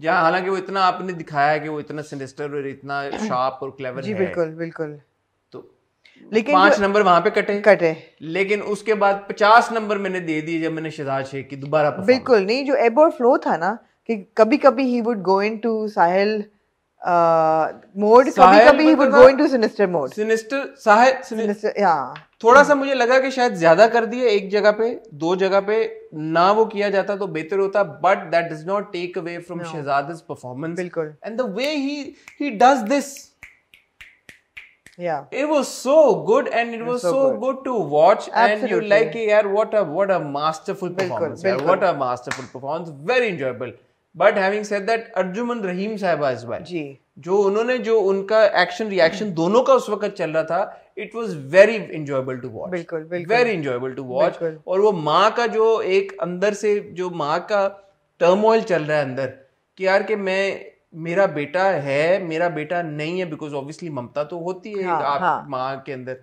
हालांकि वो इतना आपने दिखाया है कि वो इतना शार्प और क्लेवर जी बिल्कुल बिल्कुल लेकिन पांच नंबर वहां पे कटे कटे लेकिन उसके बाद पचास नंबर मैंने दे दिए जब मैंने शहजाद शेख की दोबारा बिल्कुल नहीं जो एब और फ्लो था ना कि कभी कभी he would go into Sahil mode कभी कभी he would go into sinister mode sinister Sahil sinister थोड़ा सा मुझे लगा कि शायद ज्यादा कर दिया एक जगह पे दो जगह पे ना वो किया जाता तो बेहतर होता but that does not take away from Shahzad performance बिल्कुल and the way he he does this yeah it was so good and it, it was so, so good. good. to watch Absolutely. and you like yeah, what a what a masterful performance bilkul, bilkul. what a masterful performance very enjoyable but having said that Arjumand Rahim Sahiba is well जी जो उन्होंने जो उनका action reaction दोनों का उस वक्त चल रहा था it was very enjoyable to watch बिल्कुल वेरी इंजॉयबल टू वॉच और वो माँ का जो एक अंदर से जो माँ का टर्मोइल चल रहा है अंदर कि यार कि मैं मेरा बेटा है मेरा बेटा नहीं है बिकॉज ऑब्वियसली ममता तो होती है हाँ, आप हाँ. माँ के अंदर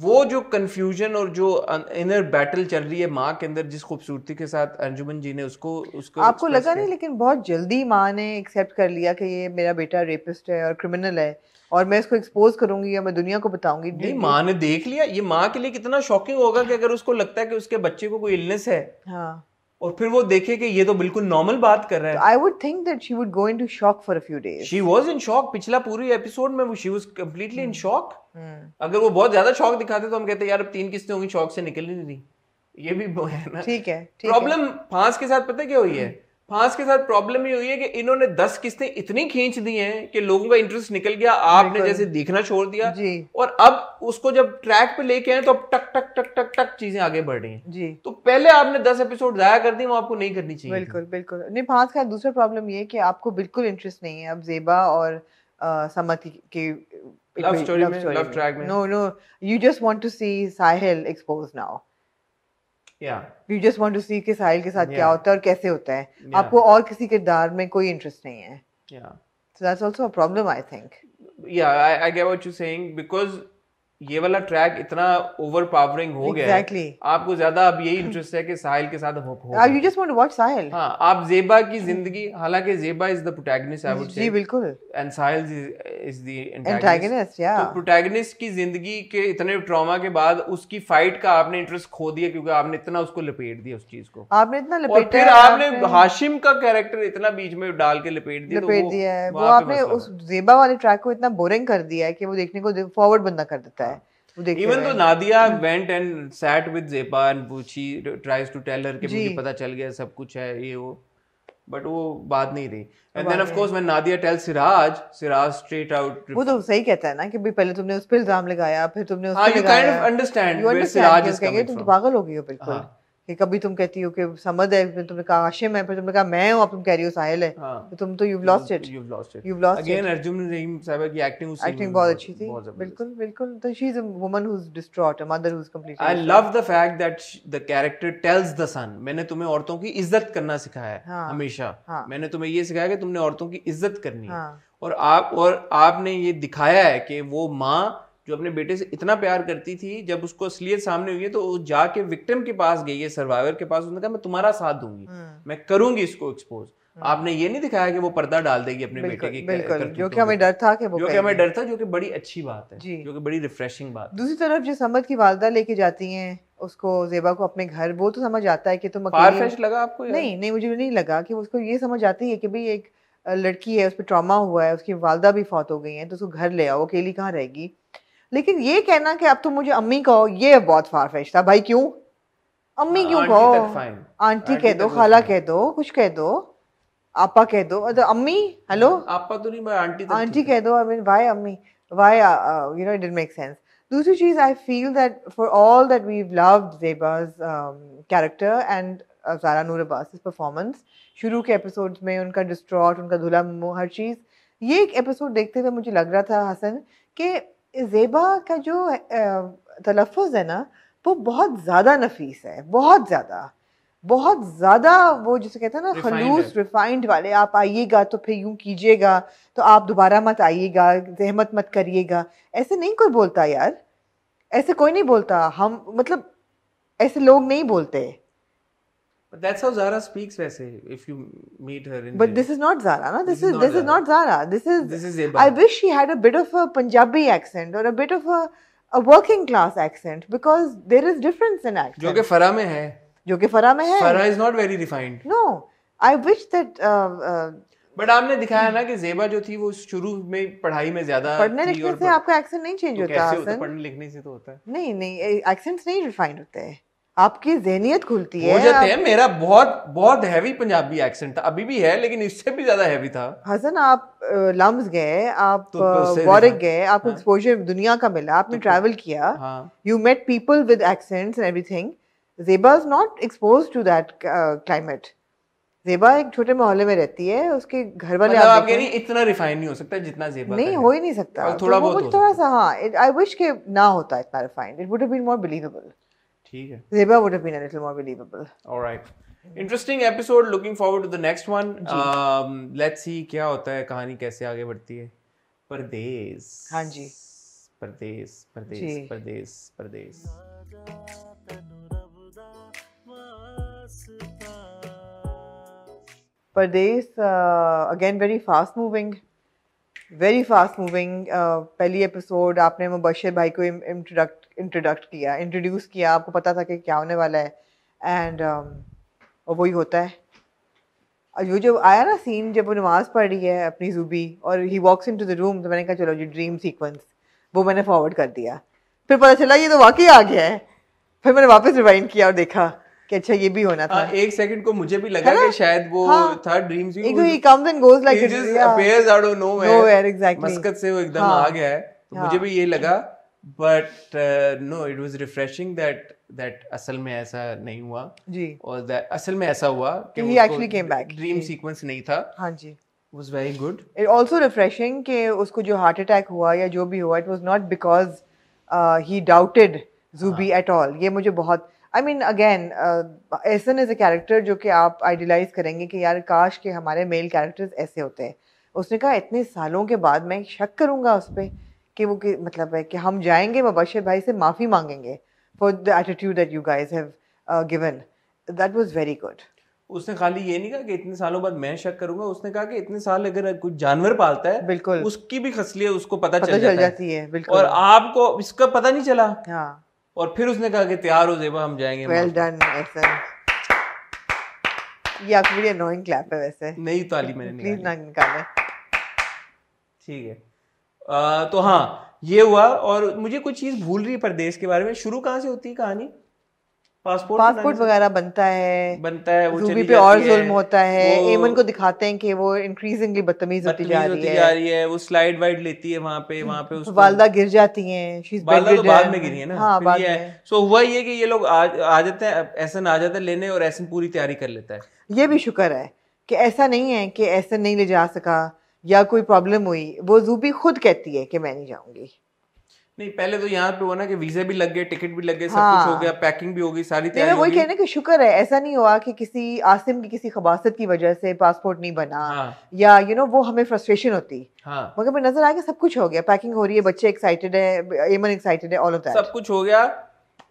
वो जो कंफ्यूजन और जो इनर बैटल चल रही है माँ के अंदर जिस खूबसूरती के साथ अंजुमन जी ने उसको उसको आपको लगा नहीं लेकिन बहुत जल्दी माँ ने एक्सेप्ट कर लिया कि ये मेरा बेटा रेपिस्ट है और क्रिमिनल है और मैं इसको एक्सपोज करूंगी या मैं दुनिया को बताऊंगी नहीं माँ ने देख लिया ये माँ के लिए कितना शॉकिंग होगा कि अगर उसको लगता है कि उसके बच्चे को कोई इलनेस है हाँ और फिर वो देखे कि ये तो बिल्कुल नॉर्मल बात कर रहा है I would think that she would go to shock for a few days she was in shock पिछला पूरी एपिसोड में वो she was completely in shock अगर वो बहुत ज्यादा शॉक दिखाते तो हम कहते यार अब तीन किस्तें होंगी शॉक से निकल ही नहीं ये भी है ना ठीक है प्रॉब्लम फांस के साथ पता क्या हुई है hmm. फांस के साथ प्रॉब्लम ये हुई है कि इन्होंने दस किस्तें इतनी खींच दी हैं कि लोगों का इंटरेस्ट निकल गया आपने जैसे देखना छोड़ दिया और अब उसको जब ट्रैक पे लेके आए तो अब टक टक टक टक टक चीजें आगे बढ़ रही हैं जी तो पहले आपने दस एपिसोड जाया कर दी वो आपको नहीं करनी चाहिए बिल्कुल बिल्कुल नहीं फांस का दूसरा प्रॉब्लम ये कि आपको बिल्कुल इंटरेस्ट नहीं है अब जेबा और समति की लव स्टोरी में लव ट्रैक में no no you just want to see Sahil expose now just want to see कि साहिल के साथ yeah. क्या होता है और कैसे होता है yeah. आपको और किसी किरदार में कोई इंटरेस्ट नहीं है so that's also a problem I think yeah I get what you saying because ये वाला ट्रैक इतना ओवर पावरिंग हो exactly. गया है आपको ज्यादा अब यही इंटरेस्ट है कि साहिल के साथ हो you just want to watch Sahil हां आप जेबा की जिंदगी हालांकि Zeba is the protagonist I would say जी बिल्कुल and Sahil is is the antagonist या तो प्रोटैगनिस्ट की जिंदगी के इतने ट्रॉमा के बाद उसकी फाइट का आपने इंटरेस्ट खो दिया क्योंकि आपने इतना उसको लपेट दिया उस चीज को आपने इतना लपेट और फिर आपने हाशिम का कैरेक्टर इतना बीच में डाल के लपेट दिया तो लपेट दिया है वो आपने उस जेबा वाले ट्रैक को इतना बोरिंग कर दिया है कि वो देखने को फॉरवर्ड बंदा कर देता है even though Nadia went and sat with Zeba and पूछी ट्राइज टू टेल हर कि मुझे पता चल गया सब कुछ है ये वो बट वो बात नहीं रही and then of course when Nadia tell Siraj Siraj straight out वो तो सही कहता है ना कि भाई पहले तुमने उस पे इल्जाम लगाया फिर तुमने उस हाँ, पे लगाया you kind of understand where Siraj is coming from पागल हो गई हो बिल्कुल हाँ। कि कभी तुम कहती हो कि समद है फिर तुमने कहा आशिम है फिर तुमने कहा मैं हूं अब तुम कह रही हो साहिल है हाँ, तो तुम तो you lost it you lost it you lost again Arjun Rahim sahab की एक्टिंग उस एक्टिंग बहुत अच्छी थी बिल्कुल बिल्कुल तो she is a woman who is distraught a mother who is complete I love the fact that the character tells the son मैंने तुम्हें औरतों की इज्जत करना सिखाया है हाँ। हमेशा हाँ। मैंने तुम्हें ये सिखाया कि तुमने औरतों की इज्जत करनी है हाँ। और आप और आपने ये दिखाया है कि वो माँ जो अपने बेटे से इतना प्यार करती थी जब उसको असलियत सामने हुई है तो जाके विक्टिम के पास गई है सर्वाइवर के पास उसने कहा मैं तुम्हारा साथ दूंगी हाँ। मैं करूंगी इसको एक्सपोज हाँ। आपने ये नहीं दिखाया कि वो पर्दा डाल देगी अपने बेटे की जो कि हमें डर था कि वो जो कि हमें डर था जो कि बड़ी अच्छी बात है जो कि बड़ी रिफ्रेशिंग बात दूसरी तरफ जो समद की वालदा लेके जाती हैं उसको जेबा को अपने घर वो तो समझ आता है कि तुम लगा आपको नहीं नहीं मुझे नहीं लगा कि उसको ये समझ आती है कि भाई एक लड़की है उस पर ट्रामा हुआ है उसकी वालदा भी फौत हो गई है तो उसको घर ले आओ अकेली कहाँ रहेगी लेकिन ये कहना कि अब तो मुझे अम्मी कहो ये बहुत फारफेश था भाई क्यों अम्मी क्यों कहो आंटी कह दो खाला कह दो कुछ कह दो आपा कह दो तो अम्मी हेलो hmm, आपा तो नहीं भाई आंटी आंटी कह दो आई मीन भाई अम्मी भाई you know it didn't make sense दूसरी चीज I feel that for all that we loved Zeba's character and Zara Noor Abbas performance शुरू के एपिसोड्स में उनका डिस्ट्रॉट उनका धुला मुंह हर चीज़ ये एक एपिसोड देखते हुए मुझे लग रहा था हसन कि ज़ेबा का जो तलफ़ है ना वो बहुत ज़्यादा नफीस है बहुत ज़्यादा बहुत ज़्यादा वो जिसे कहते हैं ना खलूस रिफाइंड वाले आप आइएगा तो फिर यूँ कीजिएगा तो आप दोबारा मत आइएगा जहमत मत करिएगा ऐसे नहीं कोई बोलता यार ऐसे कोई नहीं बोलता हम मतलब ऐसे लोग नहीं बोलते That's how Zara speaks वैसे if you meet her in But this is not Zara na this, this is, is this Zara. is not Zara this is This is Zeba. I wish she had a bit of a Punjabi accent or a bit of a a working class accent because there is difference in accent जो कि फरा में है जो कि फरा में है फरा is not very refined No I wish that uh, uh, but आपने दिखाया ना कि जेबा जो थी वो शुरू में पढ़ाई में ज्यादा पढ़ने लिखने से आपका एक्सेंट नहीं चेंज तो होता, होता पढ़ने लिखने से तो होता है नहीं नहीं एक्सेंट्स नहीं रिफाइंड होते हैं आपकी जहनीत खुलती है हो जाते हैं मेरा बहुत बहुत हैवी पंजाबी एक्सेंट था अभी भी है लेकिन इससे भी ज्यादा हैवी था हसन आप लम्स गए आप वॉरिक तो, तो गए आपको एक्सपोजर हाँ। दुनिया का मिला आपने ट्रैवल तो, किया you met people with accents and everything Zeba is not exposed to that climate Zeba एक छोटे मोहल्ले में रहती है उसके घर वाले मतलब आप नहीं इतना रिफाइन नहीं हो सकता जितना जेबा नहीं हो ही नहीं सकता थोड़ा बहुत थोड़ा सा हाँ आई विश के ना होता इतना refined it would have been more believable ठीक है Zeba would have been a little more believable alright interesting episode looking forward to the next one let's see क्या होता है कहानी कैसे आगे बढ़ती है परदेश हां जी परदेश Pardes Pardes Pardes Pardes again very fast moving very fast moving पहली एपिसोड आपने मुबशर भाई को इंट्रोडक्ट इंट्रोडक्ट किया इंट्रोड्यूस किया आपको पता था कि क्या होने वाला है एंड um, और वही होता है और वो जो आया ना सीन जब वो नमाज़ पढ़ रही है अपनी जूबी और he walks into the room तो मैंने कहा चलो जो ड्रीम सीक्वेंस वो मैंने फॉरवर्ड कर दिया फिर पता चला ये तो वाकई आ गया है फिर मैंने वापस रिवाइंड किया और देखा कि अच्छा ये भी होना था आ, हाँ, एक सेकंड को मुझे भी लगा कि शायद वो हाँ, था dreams he he comes and goes like it is appears out of nowhere nowhere exactly Muscat से वो एकदम हाँ, आ गया है तो हाँ, मुझे भी ये लगा but no it was refreshing that that असल में ऐसा नहीं हुआ जी और असल में ऐसा हुआ कि he actually came back dream sequence नहीं था हाँ जी was very good it also refreshing कि उसको जो हार्ट अटैक हुआ या जो भी हुआ it was not because he doubted Zubi at all ये मुझे बहुत I mean again Ahsan is a character जो कि आप आइडियलाइज करेंगे कि यार काश के हमारे मेल कैरेक्टर्स ऐसे होते हैं उसने कहा इतने सालों के बाद मैं शक करूँगा उस पर कि वो कि मतलब है कि हम जाएंगे मुबशर भाई से माफ़ी मांगेंगे for the attitude that you guys have given that was very good उसने खाली ये नहीं कहा कि इतने सालों बाद मैं शक करूंगा उसने कहा कि इतने साल अगर कुछ जानवर पालता है बिल्कुल उसकी भी खसली उसको पता, पता चल, चल जाती है बिल्कुल और आपको इसका पता नहीं चला हाँ और फिर उसने कहा कि तैयार हो जेबा हम जाएंगे वेल डन ये आपकी अनोइंग क्लैप है वैसे नहीं ताली मैंने प्लीज ना निकालें ठीक है तो हाँ ये हुआ और मुझे कुछ चीज भूल रही है परदेश के बारे में शुरू कहाँ से होती है कहानी पासपोर्ट पासपोर्ट वगैरह बनता है बनता है वो रूबी पे और जुल्म होता है एमन को दिखाते हैं कि वो इंक्रीजिंगली बदतमीज होती जा रही है जा रही है वो स्लाइड वाइड लेती है वहाँ पे वहाँ पे उसको वालदा गिर जाती हैं शी इज तो बाद में गिरी है ना हाँ, बाद में सो हुआ ये कि ये लोग आ जाते हैं ऐसा आ जाता है लेने और ऐसा पूरी तैयारी कर लेता है ये भी शुक्र है कि ऐसा नहीं है कि ऐसा नहीं ले जा सका या कोई प्रॉब्लम हुई वो जूबी खुद कहती है कि मैं नहीं जाऊंगी नहीं पहले तो यहाँ पे हुआ ना कि वीजे भी लग गए टिकट भी लग गए सब हाँ। कुछ हो हाँ। गया पैकिंग भी होगी सारी तैयारी वही कहना कि शुक्र है ऐसा नहीं हुआ कि किसी आसिम की किसी खबासत की वजह से पासपोर्ट नहीं बना हाँ। या यू you नो know, वो हमें फ्रस्ट्रेशन होती हाँ। मगर मैं नजर आया कि सब कुछ हो गया पैकिंग हो रही है बच्चे एक्साइटेड है एमन एक्साइटेड है ऑल ऑफ दैट सब कुछ हो गया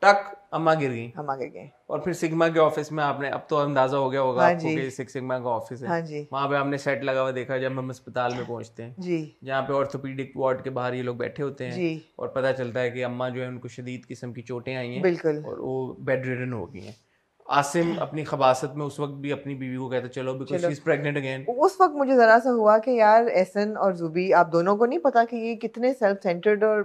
टक अम्मा गिर गई अम्मा गिर गई और फिर सिग्मा के ऑफिस में आपने अब तो अंदाजा हो गया होगा हाँ सिक्स सिग्मा का ऑफिस है हाँ वहाँ पे आपने सेट लगा हुआ देखा जब हम अस्पताल में पहुंचते हैं जी जहाँ पे ऑर्थोपेडिक वार्ड के बाहर ये लोग बैठे होते हैं जी और पता चलता है कि अम्मा जो है उनको शदीद किस्म की चोटें आई हैं बिल्कुल और वो बेड रिडन हो गई हैं आसिम अपनी खबासत में उस वक्त भी अपनी बीवी को कहता चलो because she is pregnant again उस वक्त मुझे जरा सा हुआ कि यार एसन और जुबी आप दोनों को नहीं पता कि ये कितने सेल्फ सेंटर्ड और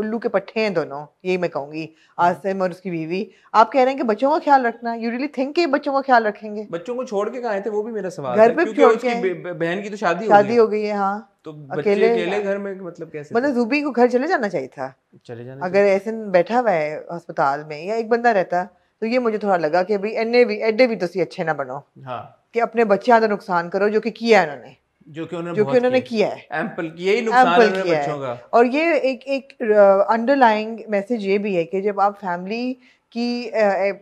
उल्लू के पट्टे हैं दोनों यही मैं कहूंगी हम्म। आसिम और उसकी बीवी आप कह रहे हैं कि बच्चों का ख्याल रखना यू रियली थिंक के बच्चों का ख्याल रखेंगे बच्चों को छोड़ के कहा थे वो भी मेरा सवाल घर पे क्यों उसकी बहन की तो शादी शादी हो गई है हाँ तो अकेले अकेले घर में मतलब कैसे मतलब जूबी को घर चले जाना चाहिए था चले जाना अगर ऐसे बैठा हुआ है अस्पताल में या एक बंदा रहता तो ये मुझे थोड़ा लगा कि भाई एन भी एडे भी तो अच्छे ना बनो हाँ कि अपने बच्चे आधा नुकसान करो जो कि किया है उन्होंने जो कि उन्होंने जो कि उन्होंने किया है एम्पल यही नुकसान एम्पल किया बच्चों का और ये एक एक अंडरलाइंग uh, मैसेज ये भी है कि जब आप फैमिली की uh, uh,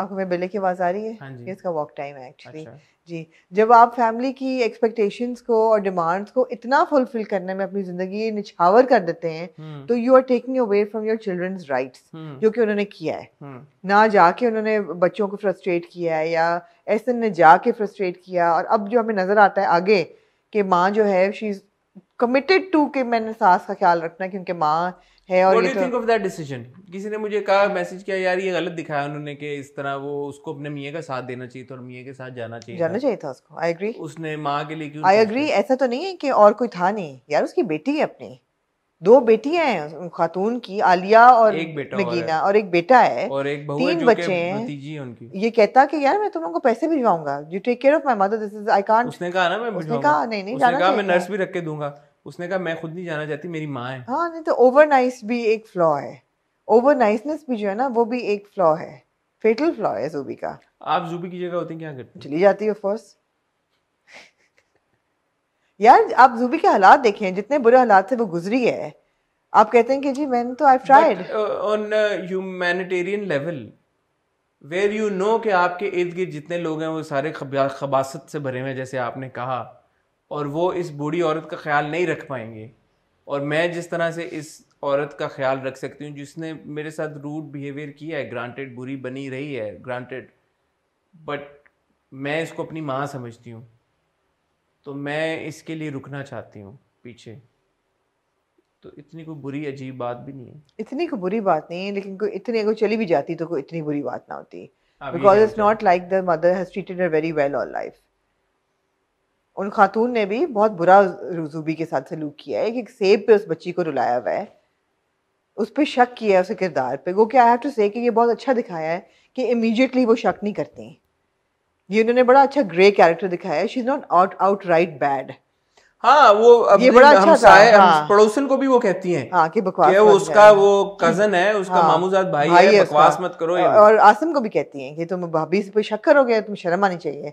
आंखों में बिल्ले की आवाज़ आ रही है हाँ इसका वॉक टाइम है एक्चुअली अच्छा। जी जब आप फैमिली की एक्सपेक्टेशंस को और डिमांड्स को इतना फुलफिल करने में अपनी ज़िंदगी निछावर कर देते हैं हम्म। तो you are taking away from your children's rights जो कि उन्होंने किया है हम्म। ना जाके उन्होंने बच्चों को फ्रस्ट्रेट किया है या ऐसे ने जाके फ्रस्ट्रेट किया और अब जो हमें नज़र आता है आगे कि माँ जो है शी इज कमिटेड टू कि मैंने सास का ख्याल रखना है क्योंकि माँ है और you think of that decision किसी ने मुझे कहा मैसेज किया यार ये गलत दिखाया उन्होंने कि इस तरह वो उसको अपने मियाँ का साथ देना चाहिए था और मियाँ के साथ जाना चाहिए जाना चाहिए था उसको आई एग्री उसने माँ के लिए क्यों आई एग्री ऐसा तो नहीं है कि और कोई था नहीं यार उसकी बेटी है अपनी दो बेटियां हैं खातून की आलिया और एक बेटा नगीना और, और एक बेटा है और एक तीन बच्चे हैं उनकी ये कहता कि यार मैं तुम लोगों को पैसे भिजवाऊंगा you take care of my mother this is I can't उसने कहा ना मैं उसने कहा नहीं नहीं उसने कहा मैं नर्स भी रख के दूंगा उसने कहा मैं खुद नहीं जाना चाहती मेरी माँ है हाँ नहीं तो ओवर नाइस भी एक फ्लॉ है ओवर नाइसनेस भी जो है ना वो भी एक फ्लॉ है फेटल फ्लॉ है जूबी का आप जूबी की जगह होती क्या करती चली जाती है ऑफ यार आप जूबी के हालात देखें जितने बुरे हालात से वो गुजरी है आप कहते हैं कि जी मैंने तो I tried on humanitarian level where you know कि आपके इर्द गिर्द जितने लोग हैं वो सारे खबासत से भरे हुए हैं जैसे आपने कहा और वो इस बूढ़ी औरत का ख्याल नहीं रख पाएंगे और मैं जिस तरह से इस औरत का ख्याल रख सकती हूँ जिसने मेरे साथ रूड बिहेवियर किया है ग्रांटेड बुरी बनी रही है ग्रांटेड बट मैं इसको अपनी माँ समझती हूँ तो मैं इसके लिए रुकना चाहती हूँ पीछे तो इतनी कोई बुरी अजीब बात भी नहीं है इतनी कोई बुरी बात नहीं है लेकिन कोई इतनी अगर चली भी जाती तो कोई इतनी बुरी बात ना होती because it's not like the mother has treated her very well all life उन खातून ने भी बहुत बुरा रुजूबी के साथ सलूक किया है कि एक सेब पे उस बच्ची को रुलाया हुआ है उस पर शक किया है उसके किरदार पे वो क्या आई हैव टू से कि ये बहुत अच्छा दिखाया है कि इमीडिएटली वो शक नहीं करती हैं ये इन्होंने बड़ा अच्छा ग्रे कैरेक्टर दिखाया है she is not out outright bad हाँ वो अब ये बड़ा अच्छा था, हाँ। पड़ोसन को भी वो कहती है हाँ, कि बकवास कि वो उसका वो कजन है हाँ। उसका हाँ, मामूजाद भाई, भाई है बकवास मत करो ये और आसम को भी कहती है कि तुम भाभी से कोई शक्कर हो गया तुम शर्म आनी चाहिए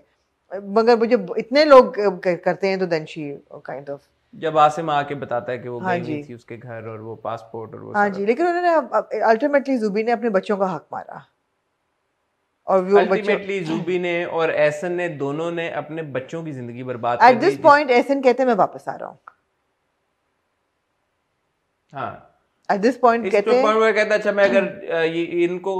मगर मुझे इतने लोग करते हैं तो देन शी काइंड ऑफ जब आसिम आके बताता है कि वो हाँ गई थी उसके घर और वो पासपोर्ट और वो हाँ जी लेकिन उन्होंने अल्टीमेटली जुबी ने अपने बच्चों का हक मारा और वो अल्टीमेटली जूबी ने और एहसन ने दोनों ने अपने बच्चों की जिंदगी बर्बाद एट दिस पॉइंट एहसन कहते हैं मैं वापस आ रहा हूँ हाँ एट दिस पॉइंट कहते हैं वो कहता अच्छा मैं अगर ये इनको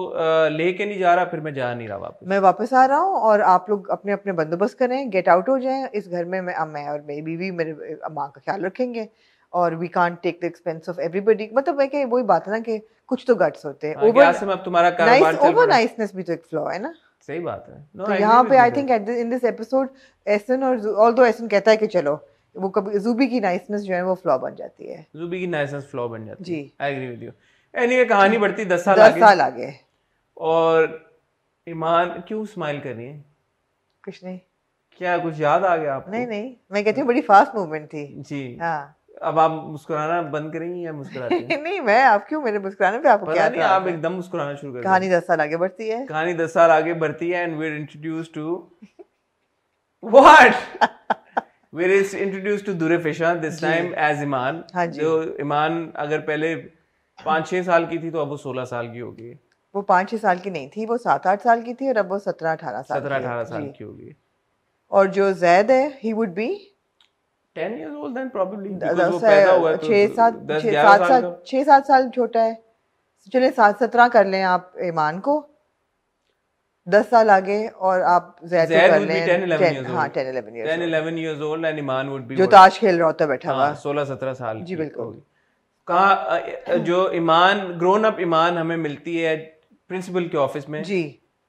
लेके नहीं जा रहा फिर मैं जा नहीं रहा वापस मैं वापस आ रहा हूँ और आप लोग अपने अपने बंदोबस्त करें गेट आउट हो जाएं इस घर में मैं मैं और मेरी बीवी मेरे माँ का ख्याल रखेंगे और we can't take the expense of everybody मतलब मैं वही बात है ना कि कुछ तो गट्स होते हैं ओवर हाँ, तुम्हारा ओवर नाइसनेस भी तो एक फ्लॉ है ना सही बात है no, तो यहाँ पे I think in this episode Ahsan और ऑल्दो एसन कहता है कि चलो वो कभी जूबी की नाइसनेस जो है वो फ्लॉ बन जाती है जूबी की नाइसनेस फ्लॉ बन जाती है जी I agree with you anyway कहानी बढ़ती साल साल आगे और ईमान क्यों स्माइल कर रही है कुछ नहीं क्या कुछ याद आ गया आपको नहीं नहीं मैं कहती हूँ बड़ी फास्ट मूवमेंट थी जी हाँ अब आप मुस्कुराना बंद करेंगी या मुस्कुराती नहीं मैं आप क्यों मेरे मुस्कुराने पे आपको क्या नहीं आप एकदम मुस्कुराना शुरू कर कहानी दस साल आगे बढ़ती है कहानी दस साल आगे बढ़ती है and we are introduce to what we are introduce to Durefishan this time as Eman जो ईमान अगर पहले पाँच छः साल की थी तो अब वो सोलह साल की होगी वो पाँच छः साल की नहीं थी वो सात आठ साल की थी और अब वो सत्रह अठारह साल सत्रह अठारह साल की होगी और जो जैद है ही वुड बी साल तो तो- साल छोटा है चलिए सात सत्रह कर लें आप ईमान को दस साल आगे और आप हाँ, जो ताश खेल रहा होता बैठा हुआ हाँ, सोलह सत्रह साल जी बिल्कुल कहा जो ईमान ग्रोन अप ईमान हमें मिलती है प्रिंसिपल के ऑफिस में जी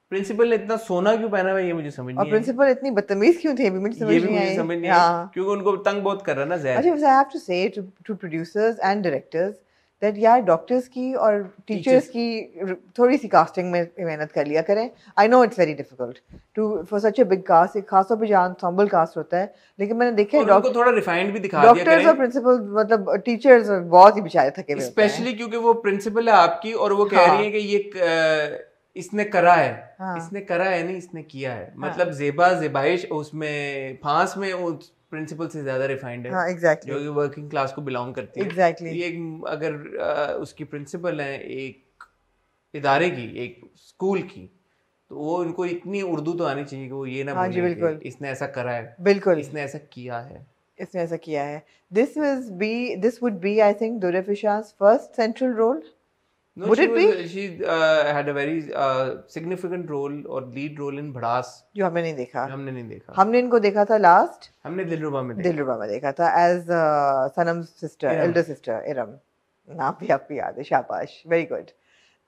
प्रिंसिपल ने इतना सोना क्यों पहना हुआ ये मुझे समझ नहीं और प्रिंसिपल इतनी बदतमीज क्यों थी अभी मुझे समझ नहीं आई समझ नहीं हाँ. क्योंकि उनको तंग बहुत कर रहा ना जहर अच्छा I have to say to producers and directors that यार डॉक्टर्स की और टीचर्स की थोड़ी सी कास्टिंग में मेहनत कर लिया करें I know it's very difficult to for such a big cast एक खास तौर पे जहाँ ensemble कास्ट होता है लेकिन मैंने देखा है डॉक्टर थोड़ा रिफाइंड भी दिखा डॉक्टर्स और प्रिंसिपल मतलब टीचर्स बहुत ही बेचारे थके हुए स्पेशली क्योंकि वो प्रिंसिपल है आपकी और वो कह रही हाँ। है कि ये इसने करा है हाँ। इसने करा है नहीं इसने किया है हाँ। मतलब जेबा जेबाइश उसमें फांस में उस प्रिंसिपल से ज्यादा रिफाइंड है हाँ, exactly. जो कि वर्किंग क्लास को बिलोंग करती है exactly. ये अगर आ, उसकी प्रिंसिपल है एक इदारे की एक स्कूल की तो वो उनको इतनी उर्दू तो आनी चाहिए कि वो ये ना हाँ जी बिल्कुल इसने ऐसा करा है बिल्कुल इसने ऐसा किया है इसने ऐसा किया है this is this would be I think Durefishan's first central role No, Would it was, be? She uh, had a very uh, significant role or lead role in Bhadas. जो हमने नहीं देखा हमने नहीं देखा हमने इनको देखा था लास्ट हमने दिलरुबा में देखा दिलरुबा में देखा था as Sanam sister elder sister Iram नाम भी आपको याद है शाबाश वेरी गुड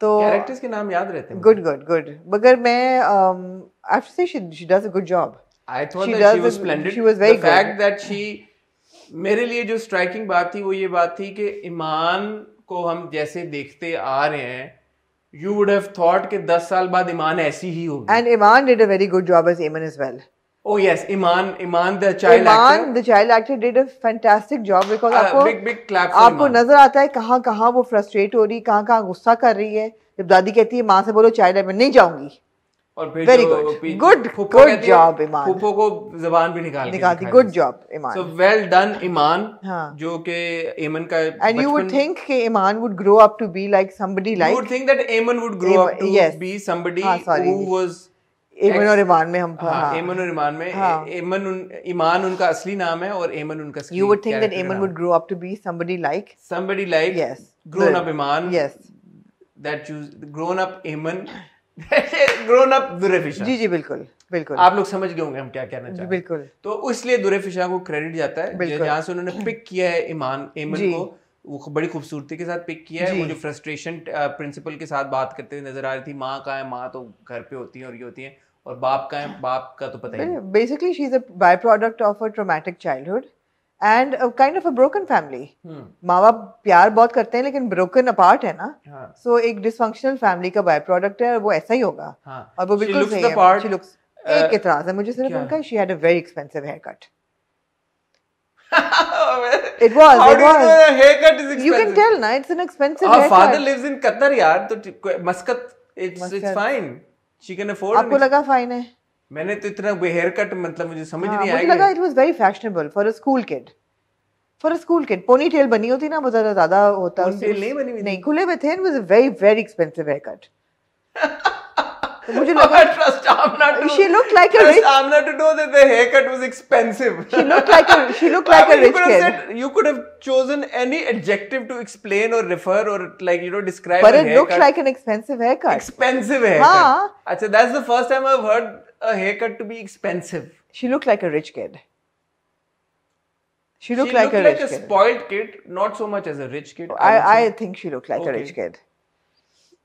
तो कैरेक्टर्स के नाम याद रहते हैं गुड गुड गुड मगर मैं I say she does a good job I thought that she was splendid she was very good fact that she मेरे लिए जो स्ट्राइकिंग बात थी वो ये बात थी कि ईमान को हम जैसे देखते आ रहे हैं यू वुड हैव थॉट कि 10 साल बाद ईमान ऐसी ही होगी and Eman did a very good job as Eman as well oh yes Eman Eman the child actor Eman the child actor did a fantastic job because आपको बिग बिग क्लैप आपको नजर आता है कहां-कहां वो फ्रस्ट्रेट हो रही कहां-कहां गुस्सा कर रही है जब दादी कहती है माँ से बोलो चाइल्ड मैं नहीं जाऊंगी और फिर very good good good job फूफो को जबान भी निकाल निकालती good job so well done जो एमन का एंड यू वुड थिंक कि would grow up to be like Eman would grow up to be Eman और में हम हाँ, एमन हाँ. और ईमान में एमन हाँ. उन उनका असली नाम है और एमन उनका you would think that Eman would grow up to be that you grown up Eman grown up Durefishan जी जी बिल्कुल बिल्कुल आप लोग समझ गए होंगे हम क्या कहना चाहते हैं बिल्कुल तो इसलिए दुरेफिशा को क्रेडिट जाता है जहाँ से उन्होंने पिक किया है ईमान एमन को वो बड़ी खूबसूरती के साथ पिक किया है वो जो फ्रस्ट्रेशन प्रिंसिपल के साथ बात करते हुए नजर आ रही थी माँ का है माँ तो घर पे होती है और ये होती है और बाप का है बाप का तो पता ही basically she is a by product of a traumatic childhood and kind of a broken family माँ बाप प्यार बहुत करते हैं लेकिन ब्रोकन अपार्ट है ना सो so, एक डिसफंक्शनल फैमिली का बाय प्रोडक्ट है और वो ऐसा ही होगा हाँ. और वो बिल्कुल सही है लुक्स एक इतराज है मुझे सिर्फ उनका she had a very expensive haircut it was. How it do was. you know a haircut is expensive? You can tell, na. It's an expensive. Our haircut. father lives in Qatar, yaar. तो Muscat, it's Muscat. it's fine. She can afford. आपको लगा fine है? मैंने तो इतना hair cut मतलब मुझे समझ हाँ, नहीं आया लगा it was very fashionable for a school kid for a school kid ponytail बनी होती ना बहुत ज्यादा ज्यादा होता पोनीटेल नहीं बनी हुई नहीं खुले हुए थे it was a very very expensive haircut मुझे लगा trust I Amna to she look like a rich I am not to know that the haircut was expensive she look like a she look like a rich kid kid you could have chosen any adjective to explain or refer or like you know describe but it looked like an expensive haircut expensive haircut हाँ. अच्छा that's the first time I have heard a haircut to be expensive. She looked like a rich kid. She looked she like looked a like rich a kid. spoiled kid, not so much as a rich kid. I, I, I think she looked like okay. a rich kid.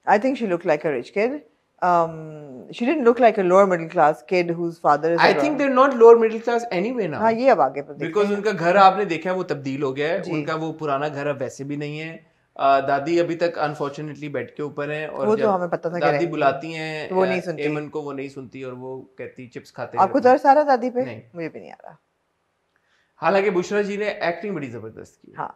I think she looked like a rich kid. Um, she didn't look like a lower middle class kid whose father is. I around. think they're not lower middle class anyway now. हाँ ये अब आगे पर Because उनका घर आपने देखा है वो तब्दील हो गया है उनका वो पुराना घर अब वैसे भी नहीं है दादी अभी तक अनफॉर्चुनेटली बेड के ऊपर हैं और वो तो जब तो हमें पता था दादी बुलाती हैं तो वो नहीं सुनती एमन को वो नहीं सुनती और वो कहती चिप्स खाते आपको दर सारा दादी पे नहीं मुझे भी नहीं आ रहा हालांकि बुशरा जी ने एक्टिंग बड़ी जबरदस्त की हाँ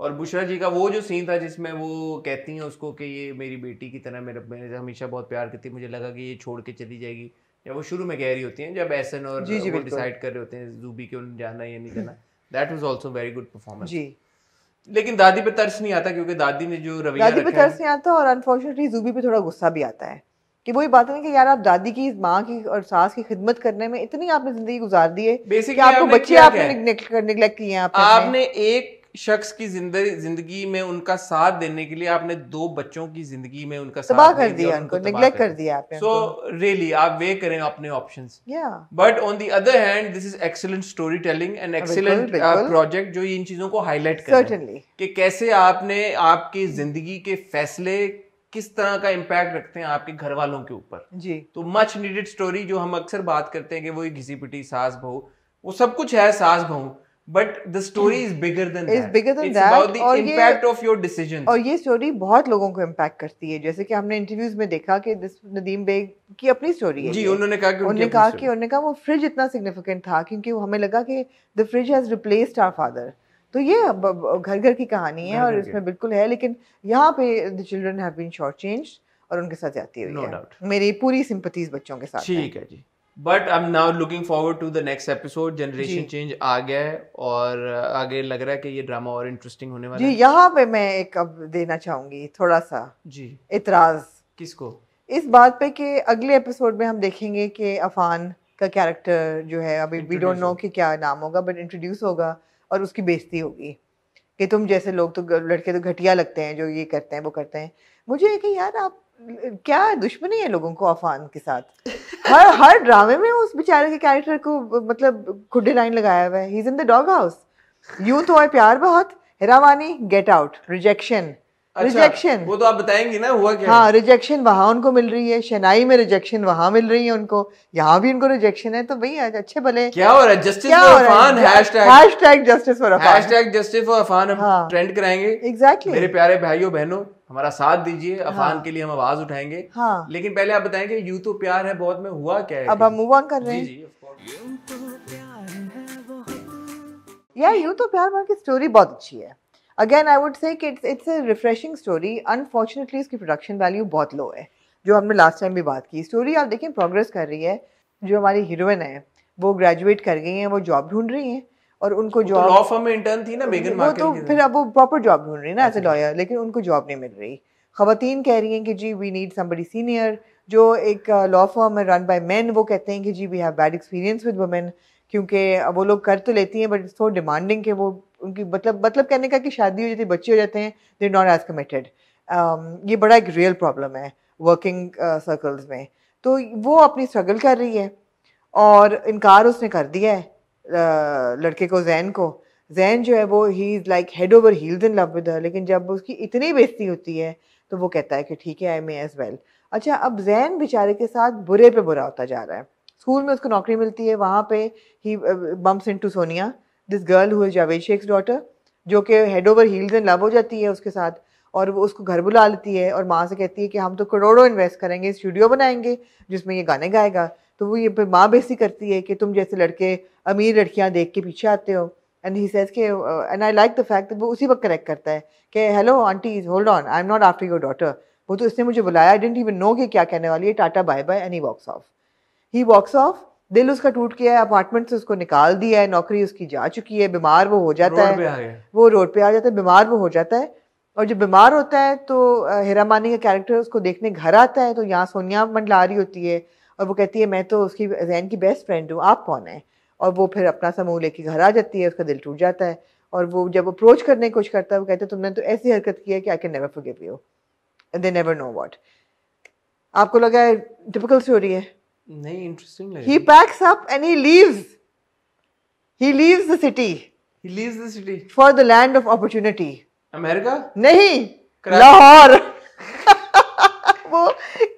और बुशरा जी का वो जो सीन था जिसमें वो कहती हैं उसको कि ये मेरी बेटी की तरह मेरे मैंने हमेशा बहुत प्यार करती मुझे लगा कि ये छोड़ के चली जाएगी या वो शुरू में कह रही होती हैं जब एसन और जी जी वो डिसाइड कर रहे होते हैं जूबी के उन जाना या नहीं जाना that was also very good performance जी लेकिन दादी पे तर्स नहीं आता क्योंकि दादी ने जो रवैया दादी पे तर्स नहीं आता और अनफॉर्चुनेटली जूबी पे थोड़ा गुस्सा भी आता है कि वही बात है कि यार आप दादी की माँ की और सास की खिदमत करने में इतनी आपने जिंदगी गुजार दी है बेसिकली आपको बच्चे आपने निगलेक्ट किए हैं आपने एक शख्स की जिंदगी में उनका साथ देने के लिए आपने दो बच्चों की जिंदगी में उनका साथ कर दिया उनको निग्लेक्ट कर दिया आपने सो रियली आप वे करें अपने options but on the other hand this is excellent storytelling and excellent project जो इन चीजों को हाईलाइट कर कि कैसे आपने आपकी जिंदगी के फैसले किस तरह का इम्पैक्ट रखते हैं आपके घर वालों के ऊपर जी तो मच नीडेड स्टोरी जो हम अक्सर बात करते हैं कि वो घिसी पिटी सास बहू वो सब कुछ है सास बहू but the story is bigger than is bigger than that और इंपैक्ट ऑफ योर डिसीजंस और ये स्टोरी बहुत लोगों को इंपैक्ट करती है जैसे कि हमने इंटरव्यूज में देखा कि दिस नदीम बेग की अपनी स्टोरी है जी उन्होंने कहा कि उन्होंने कहा कि उन्होंने कहा वो फ्रिज इतना सिग्निफिकेंट था क्योंकि वो हमें लगा कि the fridge has replaced our father तो ये घर घर की कहानी है और इसमें बिल्कुल है लेकिन यहाँ पे the children have been short changed और उनके साथ जाती हुई है मेरी पूरी सिंपथीज बच्चों के साथ ठीक है जी but I am now looking forward to the next episode generation change आ गया है और आगे लग रहा है कि ये ड्रामा और इंटरेस्टिंग होने वाला है जी यहाँ पे मैं एक अब देना चाहूंगी थोड़ा सा जी इतराज किसको इस बात पे कि अगले एपिसोड में हम देखेंगे कि अफान का कैरेक्टर जो है अभी वी डोंट नो कि क्या नाम होगा बट इंट्रोड्यूस होगा और उसकी बेइज्जती होगी कि तुम जैसे लोग तो लड़के तो घटिया लगते हैं जो ये करते हैं वो करते हैं मुझे कि यार आप क्या दुश्मनी है लोगों को अफान के साथ हर हर ड्रामे में उस बेचारे के कैरेक्टर को मतलब खुडे लाइन लगाया हुआ है he is in the dog house यूं तो है प्यार बहुत हेरावानी गेट आउट रिजेक्शन रिजेक्शन अच्छा, वो तो आप बताएंगे ना हुआ क्या हाँ रिजेक्शन वहाँ उनको मिल रही है शेनाई में रिजेक्शन वहाँ मिल रही है उनको यहाँ भी उनको रिजेक्शन है तो भाई आज अच्छे भले क्या हो रहा है justice for Afan hashtag justice for Afan hashtag justice for Afan हम ट्रेंड हाँ। कराएंगे एग्जैक्टली मेरे प्यारे भाइयों बहनों हमारा साथ दीजिए अफान हाँ, के लिए हम आवाज उठाएंगे हाँ, लेकिन पहले आप बताएंगे यू तो प्यार है बहुत में हुआ क्या है अब हम मूव ऑन कर रहे हैं जी, जी, यार यू तो प्यार तो की स्टोरी बहुत अच्छी है again I would say it's it's a refreshing story unfortunately इसकी प्रोडक्शन वैल्यू बहुत लो है जो हमने लास्ट टाइम भी बात की स्टोरी आप देखें प्रोग्रेस कर रही है जो हमारी हीरोइन है वो ग्रेजुएट कर गई हैं वो जॉब ढूंढ रही हैं और उनको जॉब लॉ फर्म में इंटर्न थी ना मेगन मार्कल तो फिर अब वो प्रॉपर जॉब ढूंढ रही है ना एज ए लॉयर लेकिन उनको जॉब नहीं मिल रही खातन कह रही हैं कि जी वी नीड समबडी सीनियर जो एक लॉ uh, फर्म है रन बाय मेन वो कहते हैं कि जी we have bad experience with women क्योंकि uh, वो लोग कर तो लेती हैं बट इट्स सो डिमांडिंग कि वो उनकी मतलब मतलब कहने का कि शादी हो जाती है बच्चे हो जाते हैं दे नॉट एज कमिटेड ये बड़ा एक रियल प्रॉब्लम है वर्किंग सर्कल्स uh, में तो वो अपनी स्ट्रगल कर रही है और इनकार उसने कर दिया है uh, लड़के को जैन को जैन जो है वो he is like head over heels in love with लेकिन जब उसकी इतनी बेइज्जती होती है तो वो कहता है कि ठीक है आई मे एज़ वेल अच्छा अब जैन बेचारे के साथ बुरे पे बुरा होता जा रहा है स्कूल में उसको नौकरी मिलती है वहाँ पे ही bumps into Sonia this girl is Javed daughter जो कि head over heels in love हो जाती है उसके साथ और वो उसको घर बुला लेती है और माँ से कहती है कि हम तो करोड़ों इन्वेस्ट करेंगे स्टूडियो बनाएंगे जिसमें ये गाने गाएगा तो वो ये फिर माँ बेसी करती है कि तुम जैसे लड़के अमीर लड़कियाँ देख के पीछे आते हो एंड ही सेज के and I like the fact वो उसी वक्त करेक्ट करता है कि hello aunty hold on I am not after your daughter वो तो इसने मुझे बुलाया आई डेंट इवन नो कि क्या कहने वाली है tata bye bye any walks off he walks off दिल उसका टूट गया है अपार्टमेंट से उसको निकाल दिया है नौकरी उसकी जा चुकी है बीमार वो हो जाता है वो रोड पे आ जाता है बीमार वो हो जाता है और जब बीमार होता है तो हेरा मानी का कैरेक्टर उसको देखने घर आता है तो यहाँ सोनिया मंडला रही होती है और वो कहती है मैं तो उसकी जैन की बेस्ट फ्रेंड हूँ आप कौन है और वो फिर अपना समूह लेके घर आ जाती है उसका दिल टूट जाता है और वो जब अप्रोच करने की कोशिश करता है वो कहते हैं तुमने तो ऐसी हरकत की है कि I can never forgive you and they never know what आपको लगा है टिपिकल स्टोरी है नहीं इंटरेस्टिंग लगे he packs up and he leaves he leaves the city he leaves the city for the land of opportunity America नहीं लाहौर वो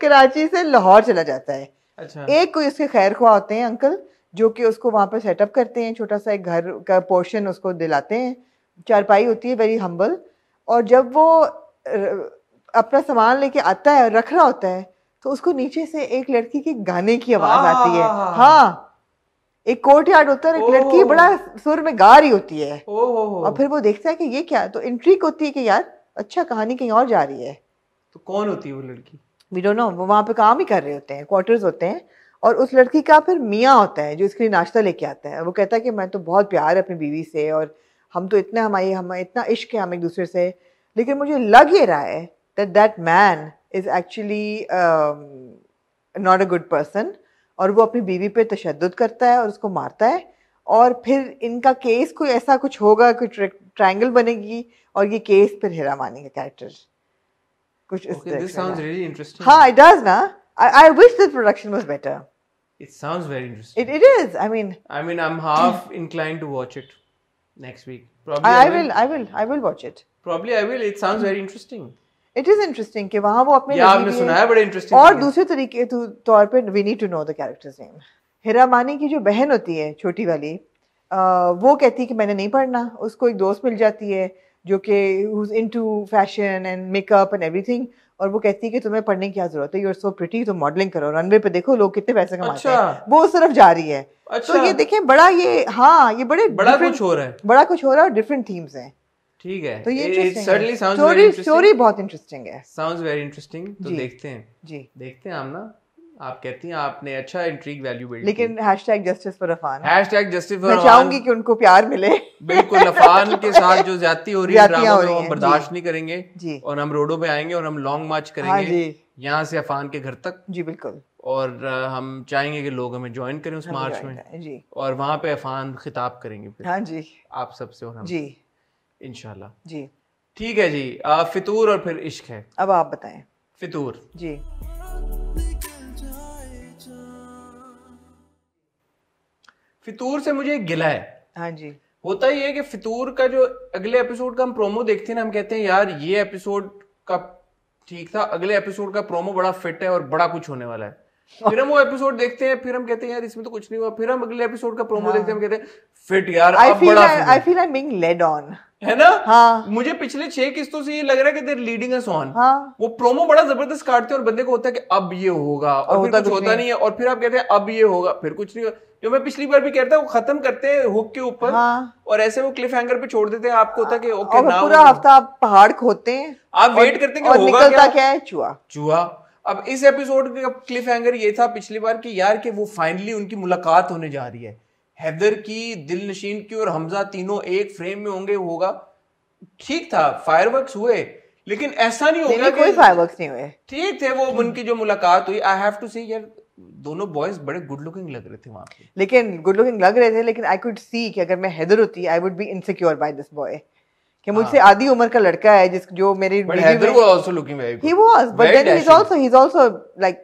कराची से लाहौर चला जाता है अच्छा एक कोई उसके खैर ख्वाह होते हैं अंकल जो कि उसको वहाँ पर सेटअप करते हैं छोटा सा एक घर का पोर्शन उसको दिलाते हैं चारपाई होती है वेरी हम्बल और जब वो अपना सामान लेके आता है रख रहा होता है तो उसको नीचे से एक लड़की के गाने की आवाज आती है हाँ एक कोर्ट यार्ड होता है एक लड़की बड़ा सुर में गा रही होती है और फिर वो देखता है कि ये क्या तो इंट्रीक होती है कि यार अच्छा कहानी कहीं और जा रही है तो कौन होती है वो लड़की वी डोंट नो वो वहाँ पे काम ही कर रहे होते हैं क्वार्टर्स होते हैं और उस लड़की का फिर मियाँ होता है जो इसके लिए नाश्ता लेके आता है वो कहता है कि मैं तो बहुत प्यार है अपनी बीवी से और हम तो इतना हमारी हम इतना इश्क है हम एक दूसरे से लेकिन मुझे लग ये रहा है that that man is actually not a good person और वो अपनी बीवी पे तशद करता है और उसको मारता है और फिर इनका केस कोई ऐसा कुछ होगा कोई ट्राइंगल बनेगी और ये केस फिर हेरा मानेंगे कैरेक्टर कुछ हाँ इट डज ना I wish this production was better It sounds very interesting. It, it is. I mean. I mean, I'm half inclined to watch it next week. Probably. I, I, I will, will. I will. I will watch it. Probably I will. It sounds very interesting. It is interesting कि वहां वो अपने आपने सुना है बड़े interesting और दूसरे तरीके तौर पे we need to know the characters name Hira Mani की जो बहन होती है छोटी वाली आ, वो कहती है कि मैंने नहीं पढ़ना उसको एक दोस्त मिल जाती है जो कि into fashion and makeup and everything और वो कहती है कि तुम्हें पढ़ने की क्या जरूरत है यू आर सो प्रिटी तो मॉडलिंग करो रनवे पे देखो लोग कितने पैसे कमाते अच्छा। हैं वो उस तरफ जा रही है तो अच्छा। तो ये देखें बड़ा ये हाँ ये बड़े बड़ा कुछ हो रहा है बड़ा कुछ हो रहा है और डिफरेंट थीम्स हैं ठीक है तो ये सडनली साउंड स्टोरी स्टोरी बहुत इंटरेस्टिंग है साउंड्स वेरी इंटरेस्टिंग तो देखते हैं जी देखते हैं आमना आप कहती हैं आपने अच्छा इंट्रीग वैल्यू बिल्ड लेकिन hashtag justice for Afan hashtag justice for मैं चाहूंगी कि उनको प्यार मिले बिल्कुल अफान के साथ जो ज्यादती हो रही है ड्रामा में हम बर्दाश्त नहीं करेंगे जी और हम रोडों पे आएंगे और हम लॉन्ग मार्च हाँ करेंगे यहाँ से अफान के घर तक जी बिल्कुल और हम चाहेंगे कि लोग हमें ज्वाइन करें उस मार्च में जी और वहाँ पे अफान खिताब करेंगे हाँ जी आप सबसे और हम जी इनशाला जी ठीक है जी आ, फितूर और फिर इश्क है अब आप बताएं फितूर जी फितूर से मुझे गिला है हाँ जी होता ही है कि फितूर का जो अगले एपिसोड का हम प्रोमो देखते हैं ना हम कहते हैं यार ये एपिसोड का ठीक था अगले एपिसोड का प्रोमो बड़ा फिट है और बड़ा कुछ होने वाला है फिर हम वो एपिसोड देखते हैं फिर हम कहते हैं यार इसमें तो कुछ नहीं हुआ फिर हम अगले एपिसोड का प्रोमो हाँ। देखते हैं हम कहते हैं फिट यार I feel I feel I am being led on है ना हाँ मुझे पिछले छह किस्तों से ये लग रहा है कि देर लीडिंग अस ऑन हाँ वो प्रोमो बड़ा जबरदस्त काटते हैं और बंदे को होता है कि अब ये होगा और फिर तो कुछ होता नहीं है और फिर आप कहते हैं अब ये होगा फिर कुछ नहीं होगा जो मैं पिछली बार भी कहता वो खत्म करते हैं हुक के ऊपर हाँ। और ऐसे वो क्लिफ हैंगर पे छोड़ देते हैं आपको होता है कि ओके ना पूरा हफ्ता आप पहाड़ खोते हैं आप वेट करते हैं कि होगा क्या है चूहा चूहा अब इस एपिसोड का क्लिफ हैंगर ये था पिछली बार कि यार कि वो फाइनली उनकी मुलाकात होने जा रही है हैदर की दिल नशीन की और हमजा तीनों एक फ्रेम में होंगे होगा ठीक था फायर हुए लेकिन ऐसा नहीं होगा कोई फायर नहीं हुए ठीक थे वो उनकी जो मुलाकात हुई आई हैव टू से यार दोनों बॉयज बड़े गुड लुकिंग लग रहे थे वहां पे लेकिन गुड लुकिंग लग रहे थे लेकिन आई कुड सी कि अगर मैं हैदर होती I would be insecure by this boy कि हाँ। मुझसे आधी उम्र का लड़का है जिस जो मेरी he was but then he is also he is also like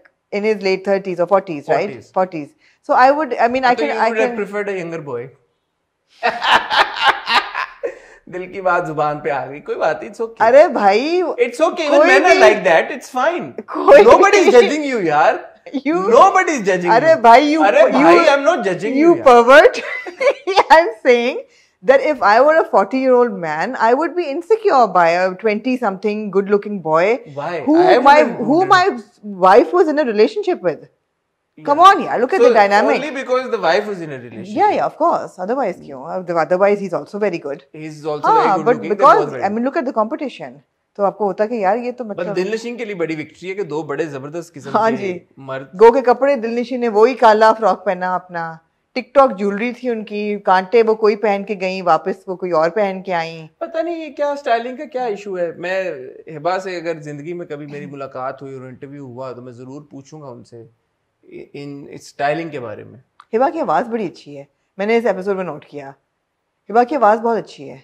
दिल की बात जुबान पे आ गई कोई बात इट्स ओके okay. अरे भाई it's okay even are like that it's fine nobody is judging you यार you nobody इज जजिंग अरे भाई यू अरे भाई I am not judging you pervert I am saying that if I were a 40 year old man, I would be insecure by a 20 something good looking boy Why? who, my, who my wife was in a relationship with. Yeah. Come on, yeah, look so at the dynamic. Only because the wife was in a relationship. Yeah, yeah, of course. Otherwise, mm. Otherwise, he's also very good. He's also ah, very good but looking. Because, I mean, look at the competition. तो आपको होता कि यार ये तो मतलब दिल नशीन के लिए बड़ी विक्ट्री है कि दो बड़े जबरदस्त किस्म हाँ जी मर्द गो के कपड़े काला फ्रॉक पहना अपना टिकटॉक ज्वेलरी थी उनकी कांटे वो कोई पहन के गई वापस वो कोई और पहन के आई पता नहीं ये क्या स्टाइलिंग का क्या इशू है मैं हिबा से अगर जिंदगी में कभी मेरी मुलाकात हुई और इंटरव्यू हुआ तो मैं ज़रूर पूछूंगा उनसे इन स्टाइलिंग के बारे में हिबा की आवाज़ बड़ी अच्छी है मैंने इस एपिसोड में नोट किया हिबा की आवाज़ बहुत अच्छी है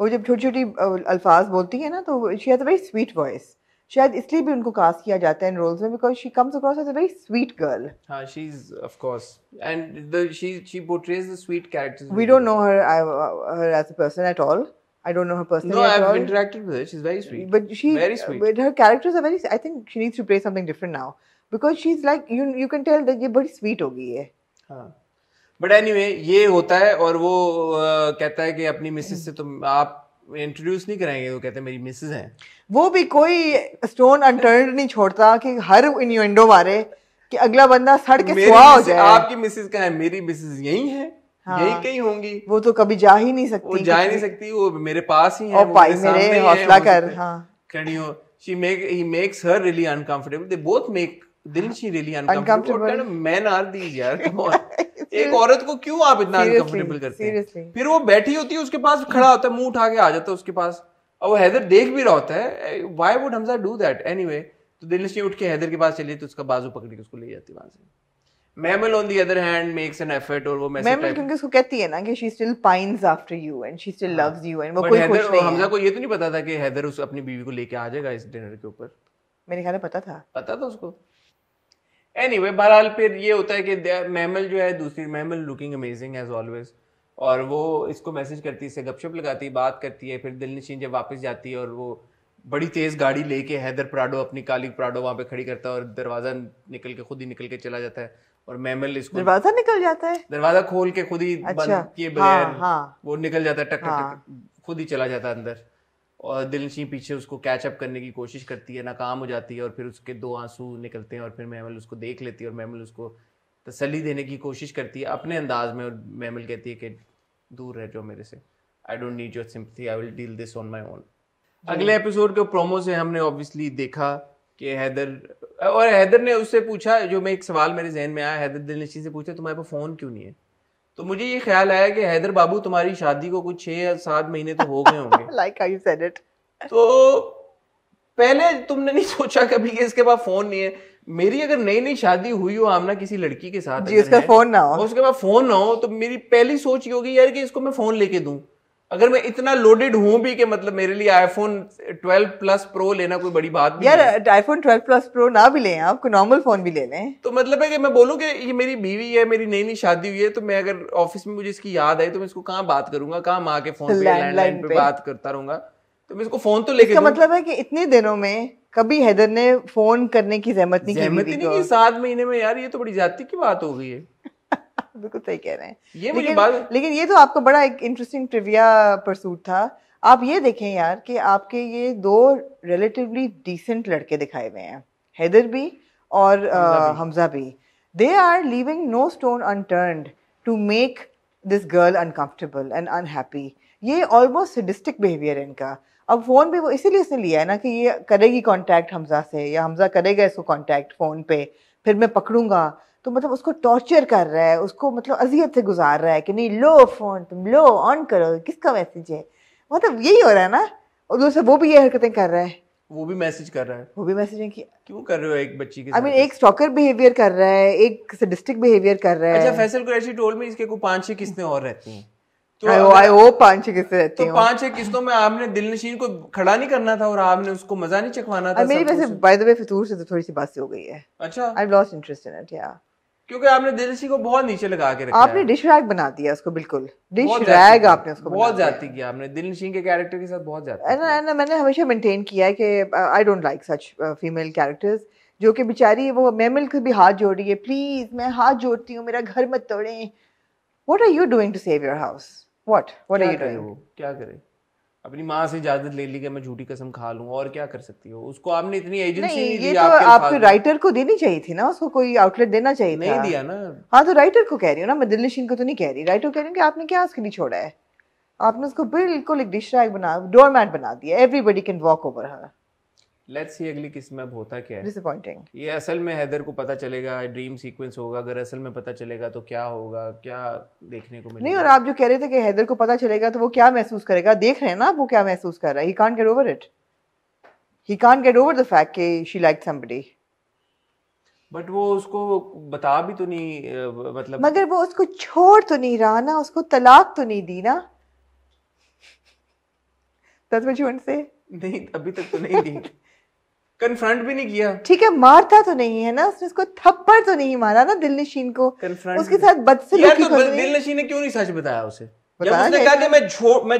वो जब छोटी छोटी अल्फाज बोलती है ना तो she has a very sweet voice शायद इसलिए भी उनको कास्ट किया जाता है इन रोल्स में because she comes across as a very sweet girl हां she is of course and the she she portrays the sweet characters we don't know her her as a person at all I don't know her personally. No, I've all. interacted with her. She's very sweet. But she, very sweet. But her characters are very. I think she needs to play something different now because she's like you. You can tell that ये बड़ी sweet हो गई है. हाँ. But anyway, ये होता है और वो uh, कहता है कि अपनी मिसेस से तुम आप इंट्रोड्यूस नहीं कराएंगे वो कहते मेरी मिसेज हैं वो भी कोई स्टोन अनटर्न नहीं छोड़ता कि हर इन्यूएंडो मारे कि अगला बंदा सड़ के सुहा हो जाए आपकी मिसेज कहाँ है मेरी मिसेज यही है हाँ, यही कहीं होंगी वो तो कभी जा ही नहीं सकती वो जा ही नहीं सकती वो मेरे पास ही है और भाई मेरे हौसला कर हां खड़ी हो she make he makes her really uncomfortable they both make then यार? एक औरत को क्यों आप इतना अनकंफर्टेबल करते हैं फिर वो बैठी होती है उसके पास खड़ा होता है मुंह उठा के आ जाता है उसके पास और वो हैदर देख भी रहा होता है why would Hamza do that anyway तो उठ के हैदर के पास चली तो उसका बाजू पकड़ के उसको ले जाती वहां से Mehmal on other hand makes an effort और वो मैसेज मैमल क्योंकि उसको कहती है ना कि she still pines after you and she still loves you and वो कोई खुश नहीं हमजा को ये तो नहीं पता था कि हैदर उस अपनी बीवी को लेके आ जाएगा इस डिनर के ऊपर मेरे ख्याल में पता था पता था उसको एनी anyway, बहरहाल फिर ये होता है कि मैमल जो है दूसरी Mehmal looking amazing as always और वो इसको मैसेज करती है इससे गपशप लगाती है बात करती है फिर दिल नशीन जब वापस जाती है और वो बड़ी तेज़ गाड़ी लेके हैदर प्राडो अपनी काली प्राडो वहाँ पे खड़ी करता है और दरवाज़ा निकल के खुद ही निकल के चला जाता है और मैमल इसको दरवाज़ा निकल जाता है दरवाज़ा खोल के खुद ही अच्छा, बंद किए बगैर हाँ, हाँ, वो निकल जाता है टक टक हाँ। खुद ही चला जाता है अंदर और दिलनशी पीछे उसको कैचअप करने की कोशिश करती है नाकाम हो जाती है और फिर उसके दो आंसू निकलते हैं और फिर महमल उसको देख लेती है और महमल उसको तसली देने की कोशिश करती है अपने अंदाज में और महमल कहती है कि दूर रह जाओ मेरे से I don't need your sympathy I will deal this on my own अगले एपिसोड के प्रोमो से हमने ऑब्वियसली देखा कि हैदर और हैदर ने उससे पूछा जो मैं एक सवाल मेरे जहन में आया हैदर दिलनशी से पूछा तुम्हारे पास फ़ोन क्यों नहीं है तो मुझे ये ख्याल आया कि हैदर बाबू तुम्हारी शादी को कुछ छह या सात महीने तो हो गए होंगे लाइक आई सेड इट तो पहले तुमने नहीं सोचा कभी कि इसके पास फोन नहीं है मेरी अगर नई नई शादी हुई हो आमना किसी लड़की के साथ जी उसका फोन ना हो उसके पास फोन ना हो तो मेरी पहली सोच ये होगी यार कि इसको मैं फोन लेके दूं अगर मैं इतना लोडेड हूं भी कि मतलब मेरे लिए आईफोन 12 प्लस प्रो लेना कोई बड़ी बात नहीं यार आईफोन 12 प्लस प्रो ना भी लें आपको नॉर्मल फोन भी ले लें तो मतलब है कि मैं बोलूं कि ये मेरी बीवी है मेरी नई नई शादी हुई है तो मैं अगर ऑफिस में मुझे इसकी याद आई तो मैं इसको कहाँ बात करूंगा कहाँ माँ के फोन पे लैंडलाइन पे बात करता रहूंगा तो मैं इसको फोन तो लेकर मतलब है कि इतने दिनों में कभी हैदर ने फोन करने की जहमत नहीं की सात महीने में यार ये तो बड़ी जाति की बात हो गई है बिल्कुल सही कह रहे हैं ये मुझे लेकिन ये तो आपका बड़ा एक इंटरेस्टिंग ट्रिविया परसूट था आप ये देखें यार कि आपके ये दो रिलेटिवली डिसेंट लड़के दिखाए हुए हैं हैदर भी और हमजा भी they are leaving no stone unturned to make this girl uncomfortable and unhappy ये ऑलमोस्ट सिडिस्टिक बिहेवियर है इनका अब फ़ोन पे वो इसीलिए इसने लिया है ना कि ये करेगी कांटेक्ट हमजा से या हमजा करेगा इसको कांटेक्ट फ़ोन पे फिर मैं पकड़ूंगा तो मतलब उसको टॉर्चर कर रहा है उसको मतलब अजियत से गुजार रहा है कि नहीं लो फ़ोन तुम लो ऑन करो किसका मैसेज है मतलब यही हो रहा है ना और दूसरा वो भी ये हरकतें कर रहा है वो भी मैसेज कर रहा है वो भी मैसेजिंग की क्यों कर रहे हो एक बच्ची के आई I mean, एक स्टॉकर बिहेवियर कर रहा है एक सडिस्टिक बिहेवियर कर रहा अच्छा, है अच्छा फैसल कुरैशी टोल में इसके को पांच छह किस्तें और रहती हैं तो आई होप पांच छह किस्में रहती तो हैं तो पांच छह किस्तों में आपने दिल नशीन को खड़ा नहीं करना था और आपने उसको मजा नहीं चखवाना था मेरी वैसे बाय द वे फितूर से तो थोड़ी सी बात हो गई है अच्छा I lost interest in it या क्योंकि आपने दिलसी को बहुत नीचे लगा के रखा आपने डिश रैग बना दिया उसको बिल्कुल डिश रैग आपने उसको बहुत जाती किया आपने दिल नशीन के कैरेक्टर के साथ बहुत जाती एंड एंड मैंने हमेशा मेंटेन किया है कि I don't like such female characters जो कि बेचारी वो मेमिल को भी हाथ जोड़ रही है प्लीज मैं हाथ जोड़ती हूँ मेरा घर मत तोड़ें what are you doing to save your house what what are you doing क्या करें अपनी माँ से इजाजत ले ली कि मैं झूठी कसम खा लूँ और क्या कर सकती हो उसको आपने इतनी एजेंसी नहीं, नहीं ये तो आपको राइटर को देनी चाहिए थी ना उसको कोई आउटलेट देना चाहिए नहीं था। दिया ना हाँ तो राइटर को कह रही हूँ ना मैं दिल्ली को तो नहीं कह रही राइटर कह रही हूँ कि आपने क्या उसके लिए छोड़ा है आपने उसको बिल्कुल एक डिश बना डोर मैट बना दिया everybody can walk over her let's see अगली किस में अब होता क्या है डिसअपॉइंटिंग ये असल में हैदर को पता चलेगा ड्रीम सीक्वेंस होगा अगर असल में पता चलेगा तो क्या होगा क्या देखने को मिलेगा नहीं और आप जो कह रहे थे कि हैदर को पता चलेगा तो वो क्या महसूस करेगा देख रहे हैं ना वो क्या महसूस कर रहा है he can't get over it he can't get over the fact कि शी लाइक समबडी बट वो उसको बता भी तो नहीं मतलब मगर वो उसको छोड़ तो नहीं रहा ना उसको तलाक तो नहीं दी ना दस बजे से नहीं अभी तक तो नहीं दी कन्फ्रंट भी नहीं किया ठीक है मारता तो नहीं है ना उसने उसको थप्पड़ तो नहीं मारा ना दिल नशीन को Confront उसके साथ बदसलूकी तो दिल नशीन ने क्यों नहीं सच बताया उसे बता उसने कहा कि मैं मैं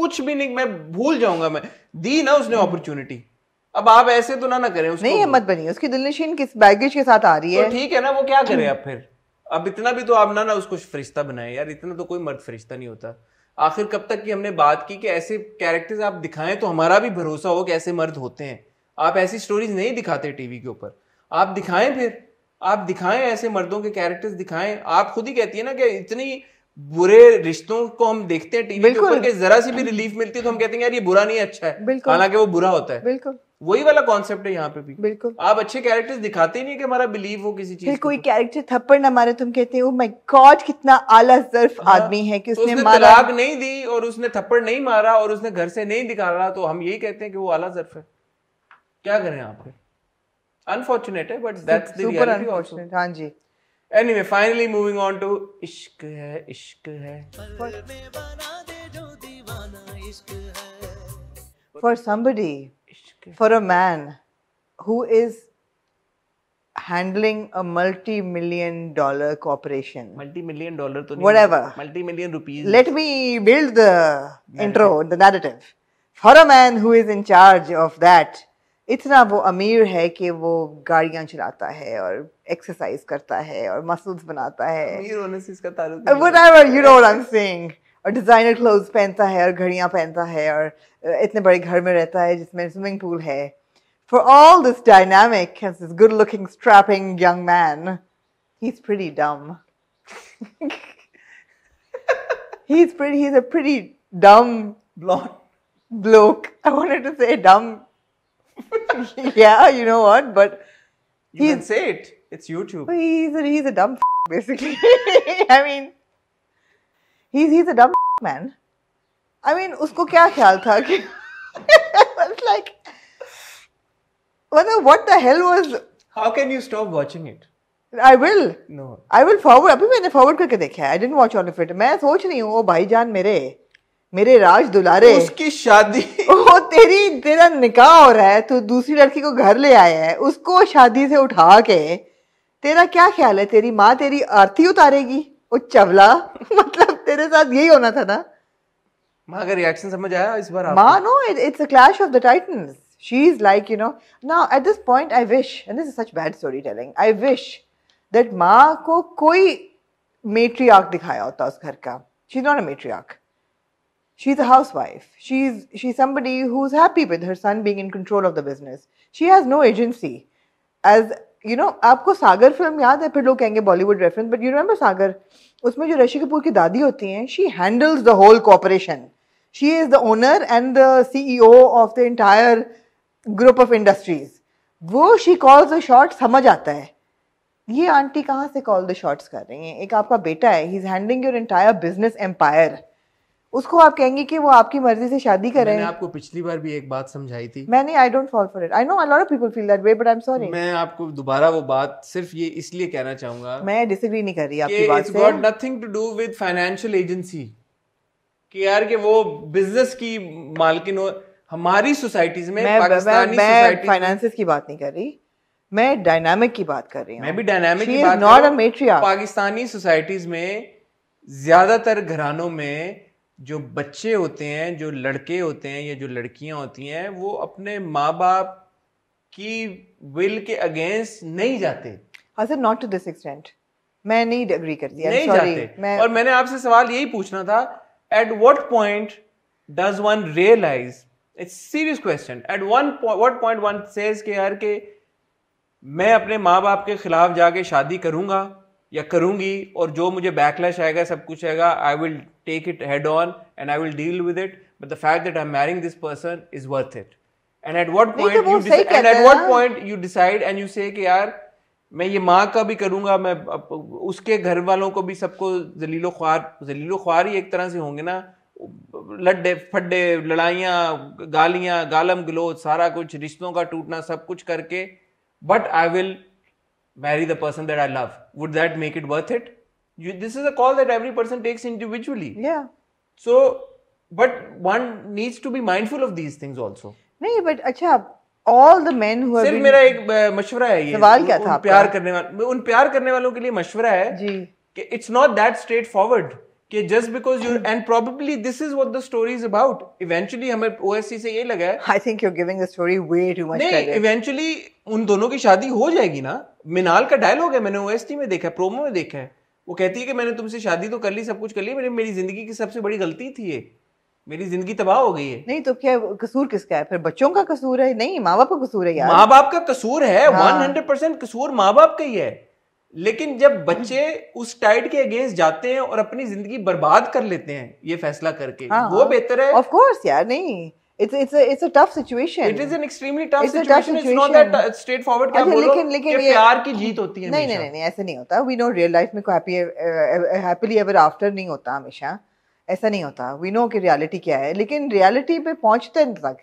कुछ भी नहीं मैं भूल जाऊंगा मैं दी ना उसने अपॉर्चुनिटी हम्म। अब आप ऐसे तो ना ना करें उसको नहीं हिम्मत बनी उसकी दिल नशीन किस बैगेज के साथ आ रही तो है ठीक है ना वो क्या करे अब फिर अब इतना भी तो आप ना ना उसको फरिश्ता बनाए यार इतना तो कोई मर्द फरिश्ता नहीं होता आखिर कब तक की हमने बात की कि ऐसे कैरेक्टर्स आप दिखाएं तो हमारा भी भरोसा हो कि ऐसे मर्द होते हैं आप ऐसी स्टोरीज नहीं दिखाते टीवी के ऊपर आप दिखाएं फिर आप दिखाएं ऐसे मर्दों के कैरेक्टर्स दिखाएं आप खुद ही कहती है ना कि इतनी बुरे रिश्तों को हम देखते हैं टीवी के ऊपर जरा सी भी रिलीफ मिलती है तो हम कहते हैं यार ये बुरा नहीं अच्छा है हालांकि वो बुरा होता है बिल्कुल वही वाला कॉन्सेप्ट है यहाँ पे भी बिल्कुल आप अच्छे कैरेक्टर्स दिखाते ही नहीं कि हमारा बिलीव हो किसी चीज कोई कैरेक्टर थप्पड़ ना मारे तुम कहते हो माय oh गॉड कितना आला जर्फ हाँ, आदमी है कि उसने, तो उसने मारा नहीं दी और उसने थप्पड़ नहीं मारा और उसने घर से नहीं निकाला तो हम यही कहते हैं कि वो आला जर्फ है क्या करें आप अनफॉर्चुनेट है but that's the reality also हां जी anyway finally moving on to Ishq Hai इश्क है for somebody for a man who is handling a multi-million dollar corporation multi-million dollar to whatever multi-million rupees let me build the narrative. intro the narrative for a man who is in charge of that इतना वो अमीर है कि वो गाड़ियाँ चलाता है और एक्सरसाइज करता है और मसल्स बनाता है अमीर होने से इसका ताल्लुक व्हाटएवर और डिज़ाइनर क्लोथ्स पहनता है और घड़ियाँ पहनता है और इतने बड़े घर में रहता है जिसमें स्विमिंग पूल है for all this dynamic good looking strapping young man he is pretty dumb he is pretty he is a pretty dumb bloke bloke i wanted to say dumb yeah, you know what? But you can say it. It's YouTube. He's a, he's a dumb f- basically. I mean, he's he's a dumb f- man. I mean, उसको क्या ख्याल था कि was like, मतलब what the hell was? How can you stop watching it? I will. No. I will forward. अभी मैंने forward करके देखा है. I didn't watch all of it. मैं सोच रही हूँ, वो भाईजान मेरे. मेरे राज दुलारे उसकी शादी ओ तेरी तेरा निकाह हो रहा है तू दूसरी लड़की को घर ले आया है उसको शादी से उठा के तेरा क्या ख्याल है तेरी माँ तेरी आरती उतारेगी वो चवला मतलब तेरे साथ यही होना था ना माँ का रिएक्शन समझ आया इस बार माँ no it's a clash of the माँ को कोई दिखाया होता उस घर का she is not a She's a housewife. She's she's somebody who's happy with her son being in control of the business. She has no agency. As you know, आपको सागर film याद है फिर लोग कहेंगे Bollywood reference but you remember Sagar उसमें जो ऋषि कपूर की दादी होती हैं she handles the whole corporation she is the owner and the CEO of the entire group of industries वो शी कॉल्स द शॉर्ट समझ आता है ये आंटी कहाँ से कॉल द शॉट्स कर रही हैं एक आपका बेटा है he is handling your entire business empire उसको आप कहेंगे कि वो आपकी मर्जी से शादी कर रहे हैं मैंने आपको पिछली बार भी एक बात समझाई थी मैंने I don't fall for it I know a lot of people feel that way but I am sorry मैं आपको दोबारा वो बात सिर्फ ये इसलिए कहना चाहूंगा मैं डिसएग्री नहीं कर रही आपकी बात से it's got nothing to do with financial agency कि यार के वो बिजनेस की मालकिन हो हमारी सोसाइटीज में मैं, पाकिस्तानी मैं, फाइनेंसेस की बात नहीं कर रही मैं डायनामिक की बात कर रही हूं मैं भी डायनामिक की बात not a matriarch Pakistani societies में ज्यादातर घरानों में जो बच्चे होते हैं जो लड़के होते हैं या जो लड़कियां होती हैं वो अपने माँ बाप की विल के अगेंस्ट नहीं जाते नॉट टू दिस एक्सटेंट मैं नहीं कर दिया नहीं जाते मैं... और मैंने आपसे सवाल यही पूछना था at what point does one realise it's serious question at one what point one says के यार के मैं अपने माँ बाप के खिलाफ जाके शादी करूंगा या करूंगी और जो मुझे बैकलैश आएगा सब कुछ आएगा I will take it head on and I will deal with it but the fact that I am marrying this person is worth it and at what point you and at what point you decide and you say कि यार मैं ये माँ का भी करूँगा मैं उसके घर वालों को भी सबको जलीलो ख्वार जलीलो ख्वार ही एक तरह से होंगे ना लड्डे फड्डे लड़ाइयाँ गालियाँ गालम गलोच सारा कुछ रिश्तों का टूटना सब कुछ करके but I will marry the person that I love. Would that make it worth it? You, this is a call that every person takes individually. Yeah. So, but one needs to be mindful of these things also. नहीं but अच्छा all the men हुआ सिर्फ मेरा एक मशवरा है ये सवाल क्या था प्यार करने वाले उन प्यार करने वालों के लिए मशवरा है जी कि it's not that straightforward कि just because you and probably this is what the story is about eventually हमें ओएससी से ये लगा है I think you are giving the story way too much नहीं इवेंचुअली उन दोनों की शादी हो जाएगी ना मिनाल का डायलॉग है मैंने ओएसटी में देखा है प्रोमो में देखा है वो कहती है कि मैंने तुमसे शादी तो कर ली सब कुछ कर लिया मेरी मेरी जिंदगी की सबसे बड़ी गलती थी ये मेरी जिंदगी तबाह हो गई है नहीं तो क्या कसूर किसका है फिर बच्चों का कसूर है नहीं माँ बाप का कसूर है यार माँ बाप का कसूर है वन हंड्रेड परसेंट कसूर माँ बाप का ही है लेकिन जब बच्चे उस टाइड के अगेंस्ट जाते हैं और अपनी जिंदगी बर्बाद कर लेते हैं ये फैसला करके हाँ, वो हाँ। बेहतर है ऑफ कोर्स यार नहीं it's it's a it's a tough situation it is an extremely tough it's situation. a tough situation it's not that uh, straightforward अच्छा, क्या बोलो लेकिन लेकिन ये प्यार की जीत होती है नहीं नहीं नहीं ऐसे नहीं होता we know real life में कोई happy uh, uh, happily ever after नहीं होता हमेशा ऐसा नहीं होता वी नो कि रियलिटी क्या है लेकिन रियलिटी पे पहुंचते तक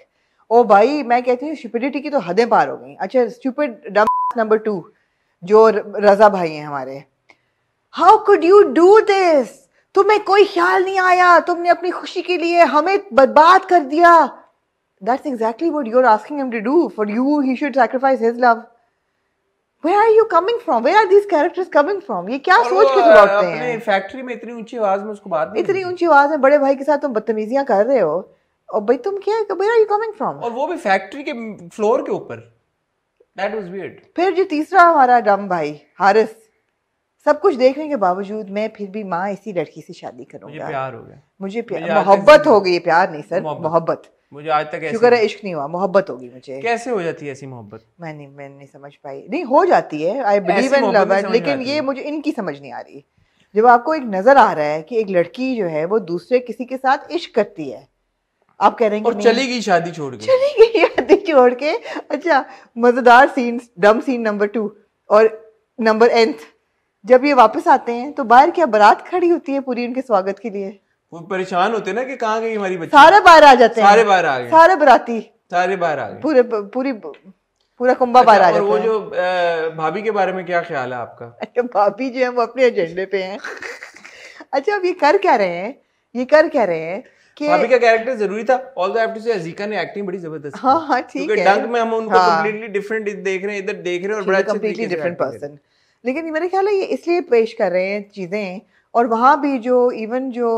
ओ भाई मैं कहती हूँ स्टूपिडिटी की तो हदें पार हो गई अच्छा स्टूपिड डम नंबर टू जो रजा भाई हैं हमारे how could you do this तुम्हें कोई ख्याल नहीं आया तुमने अपनी खुशी के लिए हमें बर्बाद कर दिया That's exactly what you're asking him to do. For you, he should sacrifice his love. Where are you coming from? Where are these characters coming from? ये क्या सोच के लौटते हैं? अपने फैक्ट्री में इतनी ऊंची आवाज में उसको बात नहीं इतनी ऊंची आवाज में बड़े भाई के साथ तुम बदतमीजियां कर रहे हो और भाई तुम क्या है where are you coming from? और वो भी फैक्ट्री के फ्लोर के ऊपर that was weird फिर जो तीसरा हमारा डम भाई हारिस सब कुछ देखने के बावजूद मैं फिर भी माँ इसी लड़की से शादी करूंगा मुझे प्यार हो गया मुझे प्यार मोहब्बत हो गई प्यार नहीं सर मोहब्बत मुझे आज तक शुक्र है इश्क नहीं हुआ मोहब्बत होगी मुझे कैसे हो जाती है ऐसी मोहब्बत मैं नहीं मैं नहीं समझ पाई नहीं हो जाती है आई बिलीव इन लव लेकिन ये मुझे इनकी समझ नहीं आ रही जब आपको एक नजर आ रहा है कि एक लड़की जो है वो दूसरे किसी के साथ इश्क करती है आप कह रहे हैं और चली गई शादी छोड़ के चली गई शादी छोड़ के अच्छा मजेदार scene dumb scene number two और नंबर एंथ जब ये वापस आते हैं तो बाहर क्या बारात खड़ी होती है पूरी उनके स्वागत के लिए वो परेशान होते ना कि कहाँ गई हमारी बच्ची सारे बाहर आ जाते हैं सारे बाहर आ गए सारे बराती सारे बाहर आ गए पूरे पूरी पूरा कुंभा अच्छा, बाहर आ जाता वो जो भाभी के बारे में क्या ख्याल है आपका अच्छा, भाभी जो है वो अपने एजेंडे पे हैं अच्छा अब ये कर क्या रहे हैं ये कर क्या रहे हैं कि भाभी का कैरेक्टर जरूरी था ऑल्दो आई हैव टू से अजीका ने एक्टिंग बड़ी जबरदस्त हां हां हाँ, ठीक है डंक में हम उनको कंप्लीटली हाँ। डिफरेंट देख रहे हैं इधर देख रहे हैं और बड़ा कंप्लीटली डिफरेंट पर्सन लेकिन मेरे ख्याल है ये इसलिए पेश कर रहे हैं चीजें और वहाँ भी जो इवन जो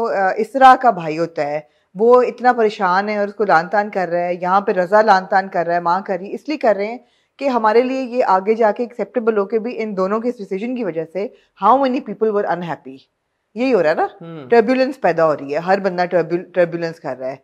इसरा का भाई होता है वो इतना परेशान है और उसको लान तान कर रहा है यहाँ पे रज़ा लान तान कर रहा है माँ कर रही इसलिए कर रहे हैं कि हमारे लिए ये आगे जाके एक्सेप्टेबल हो के भी इन दोनों के इस डिसीजन की वजह से how many people were unhappy यही हो रहा है ना टर्बुलेंस हम्म। पैदा हो रही है हर बंदा टर्बुलेंस कर रहा है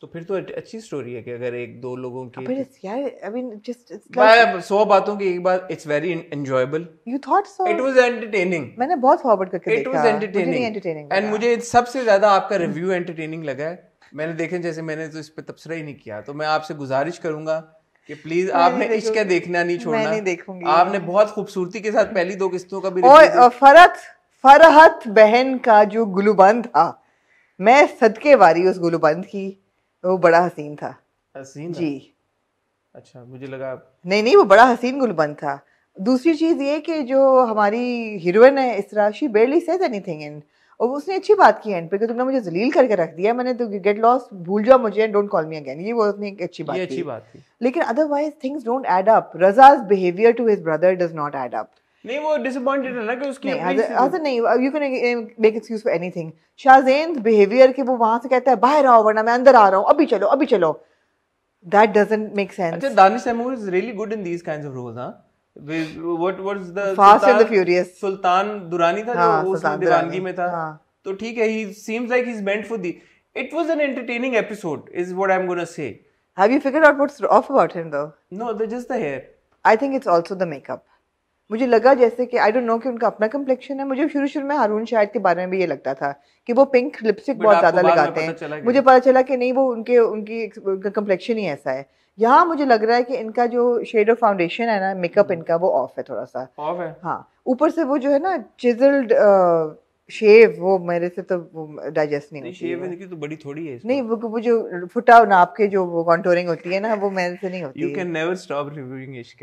तो फिर तो अच्छी स्टोरी है कि अगर एक दो लोगों की but यार I mean just it's it's like बातों की एक बात it's very enjoyable you thought so it was entertaining मैंने बहुत फॉरवर्ड करके देखा it was entertaining entertaining and मुझे सबसे ज्यादा आपका रिव्यू एंटरटेनिंग लगा है मैंने देखे जैसे मैंने तो इस पे तबसरा ही नहीं किया तो मैं आपसे गुजारिश करूंगा कि प्लीज आपने इश्क देखना नहीं छोड़ना मैं नहीं देखूंगी आपने बहुत खूबसूरती के साथ पहली दो किस्तों का भी और फरहत फरहत बहन का जो गुलबंद था मैं सदके वारी उस गुलबंद की तो वो बड़ा हसीन था हसीन जी अच्छा मुझे लगा नहीं नहीं वो बड़ा हसीन गुलबंद था दूसरी चीज़ ये कि जो हमारी हीरोइन है Isra she barely says anything and और उसने अच्छी बात की एंड पे कि तुमने मुझे जलील करके रख दिया मैंने तो गेट लॉस भूल जाओ मुझे and don't call me again ये वो उसने एक अच्छी बात अच्छी बात थी लेकिन otherwise things don't add up Raza's behaviour to his brother does not add up नहीं वो डिसअपॉइंटेड है ना कि उसकी नहीं ऐसा नहीं you can make excuse for anything Shahzain behaviour के वो वहां से कहता है बाहर आओ वरना मैं अंदर आ रहा हूँ अभी चलो अभी चलो that doesn't make sense. Achha, Danish Amur is really good in these kinds of roles, huh? With, what was the Fast Sultan, and the Furious? Sultan Durrani था हाँ, जो उसमें दीवानगी में था हाँ. तो ठीक है he seems like he's meant for the it was an entertaining episode is what I'm gonna say. Have you figured out what's off about him though? No, they're just the hair. I think it's also the makeup. मुझे लगा जैसे कि I don't know कि उनका अपना complexion है मुझे शुरू शुरू में हारून शायद के बारे में भी ये लगता था कि वो पिंक लिपस्टिक बहुत ज़्यादा लगाते हैं मुझे पता चला कि नहीं वो उनके उनकी उनका कम्प्लेक्शन ही ऐसा है यहाँ मुझे लग रहा है कि इनका जो शेड ऑफ फाउंडेशन है ना मेकअप hmm. इनका वो ऑफ है थोड़ा सा ऑफ है हाँ ऊपर से वो जो है ना चिजल्ड शेव वो मेरे से तो डाइजेस्ट नहीं, होती शेव इनकी तो बड़ी थोड़ी है नहीं वो वो जो फुटा नाप के जो वो कंटूरिंग होती है ना वो मेरे से नहीं होती you can never stop reviewing Ishq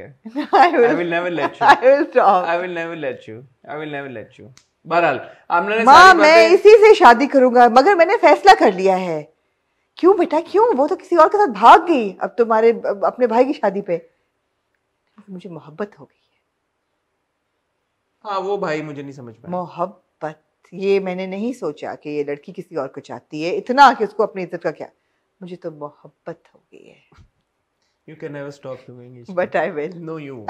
I will never let you I will stop I will never let you I will never let you बहरहाल आपने मां मैं इसी से शादी करूंगा मगर मैंने फैसला कर लिया है क्यों बेटा क्यों वो तो किसी और के साथ भाग गई अब तुम्हारे अपने भाई की शादी पे मुझे मोहब्बत हो गई है हाँ वो भाई मुझे नहीं समझ पाया मोहब्बत ये मैंने नहीं सोचा कि ये लड़की किसी और को चाहती है इतना कि उसको अपनी इज्जत का क्या मुझे तो मोहब्बत हो गई है you can never stop doing but I will know you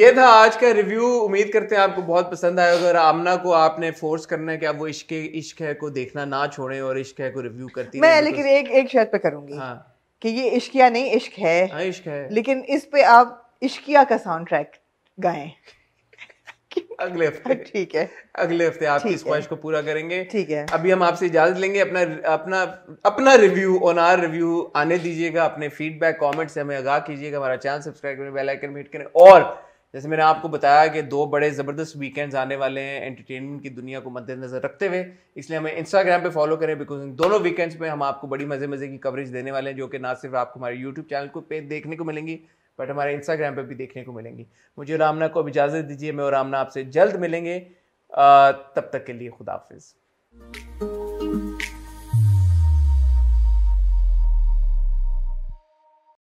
ये था आज का रिव्यू उम्मीद करते हैं आपको बहुत पसंद आया अगर आमना को आपने फोर्स करना है कि आप वो इश्क इश्क है को देखना ना छोड़े और इश्क है को रिव्यू करती मैं तो लेकिन एक एक शर्त पे करूंगी हाँ कि ये इश्किया नहीं इश्क है हाँ, इश्क है लेकिन इस पे आप इश्किया का साउंड ट्रैक गाएं अगले हफ्ते ठीक है अगले हफ्ते आपकी ख्वाहिश को पूरा करेंगे ठीक है अभी हम आपसे इजाजत लेंगे अपना अपना अपना रिव्यू ऑन आर रिव्यू आने दीजिएगा अपने फीडबैक कमेंट से हमें आगाह कीजिएगा हमारा चैनल सब्सक्राइब करें बेल आइकन हिट करें और जैसे मैंने आपको बताया कि दो बड़े ज़बरदस्त वीकेंड्स आने वाले हैं एंटरटेनमेंट की दुनिया को मद्देनज़र रखते हुए इसलिए हमें इंस्टाग्राम पे फॉलो करें बिकॉज इन दोनों वीकेंड्स में हम आपको बड़ी मज़े मज़े की कवरेज देने वाले हैं जो कि ना सिर्फ आपको हमारे यूट्यूब चैनल को पे देखने को मिलेंगी बट हमारे इंस्टाग्राम पर भी देखने को मिलेंगी मुझे रामना को इजाज़त दीजिए मैं और रामना आपसे जल्द मिलेंगे तब तक के लिए खुदाफिज़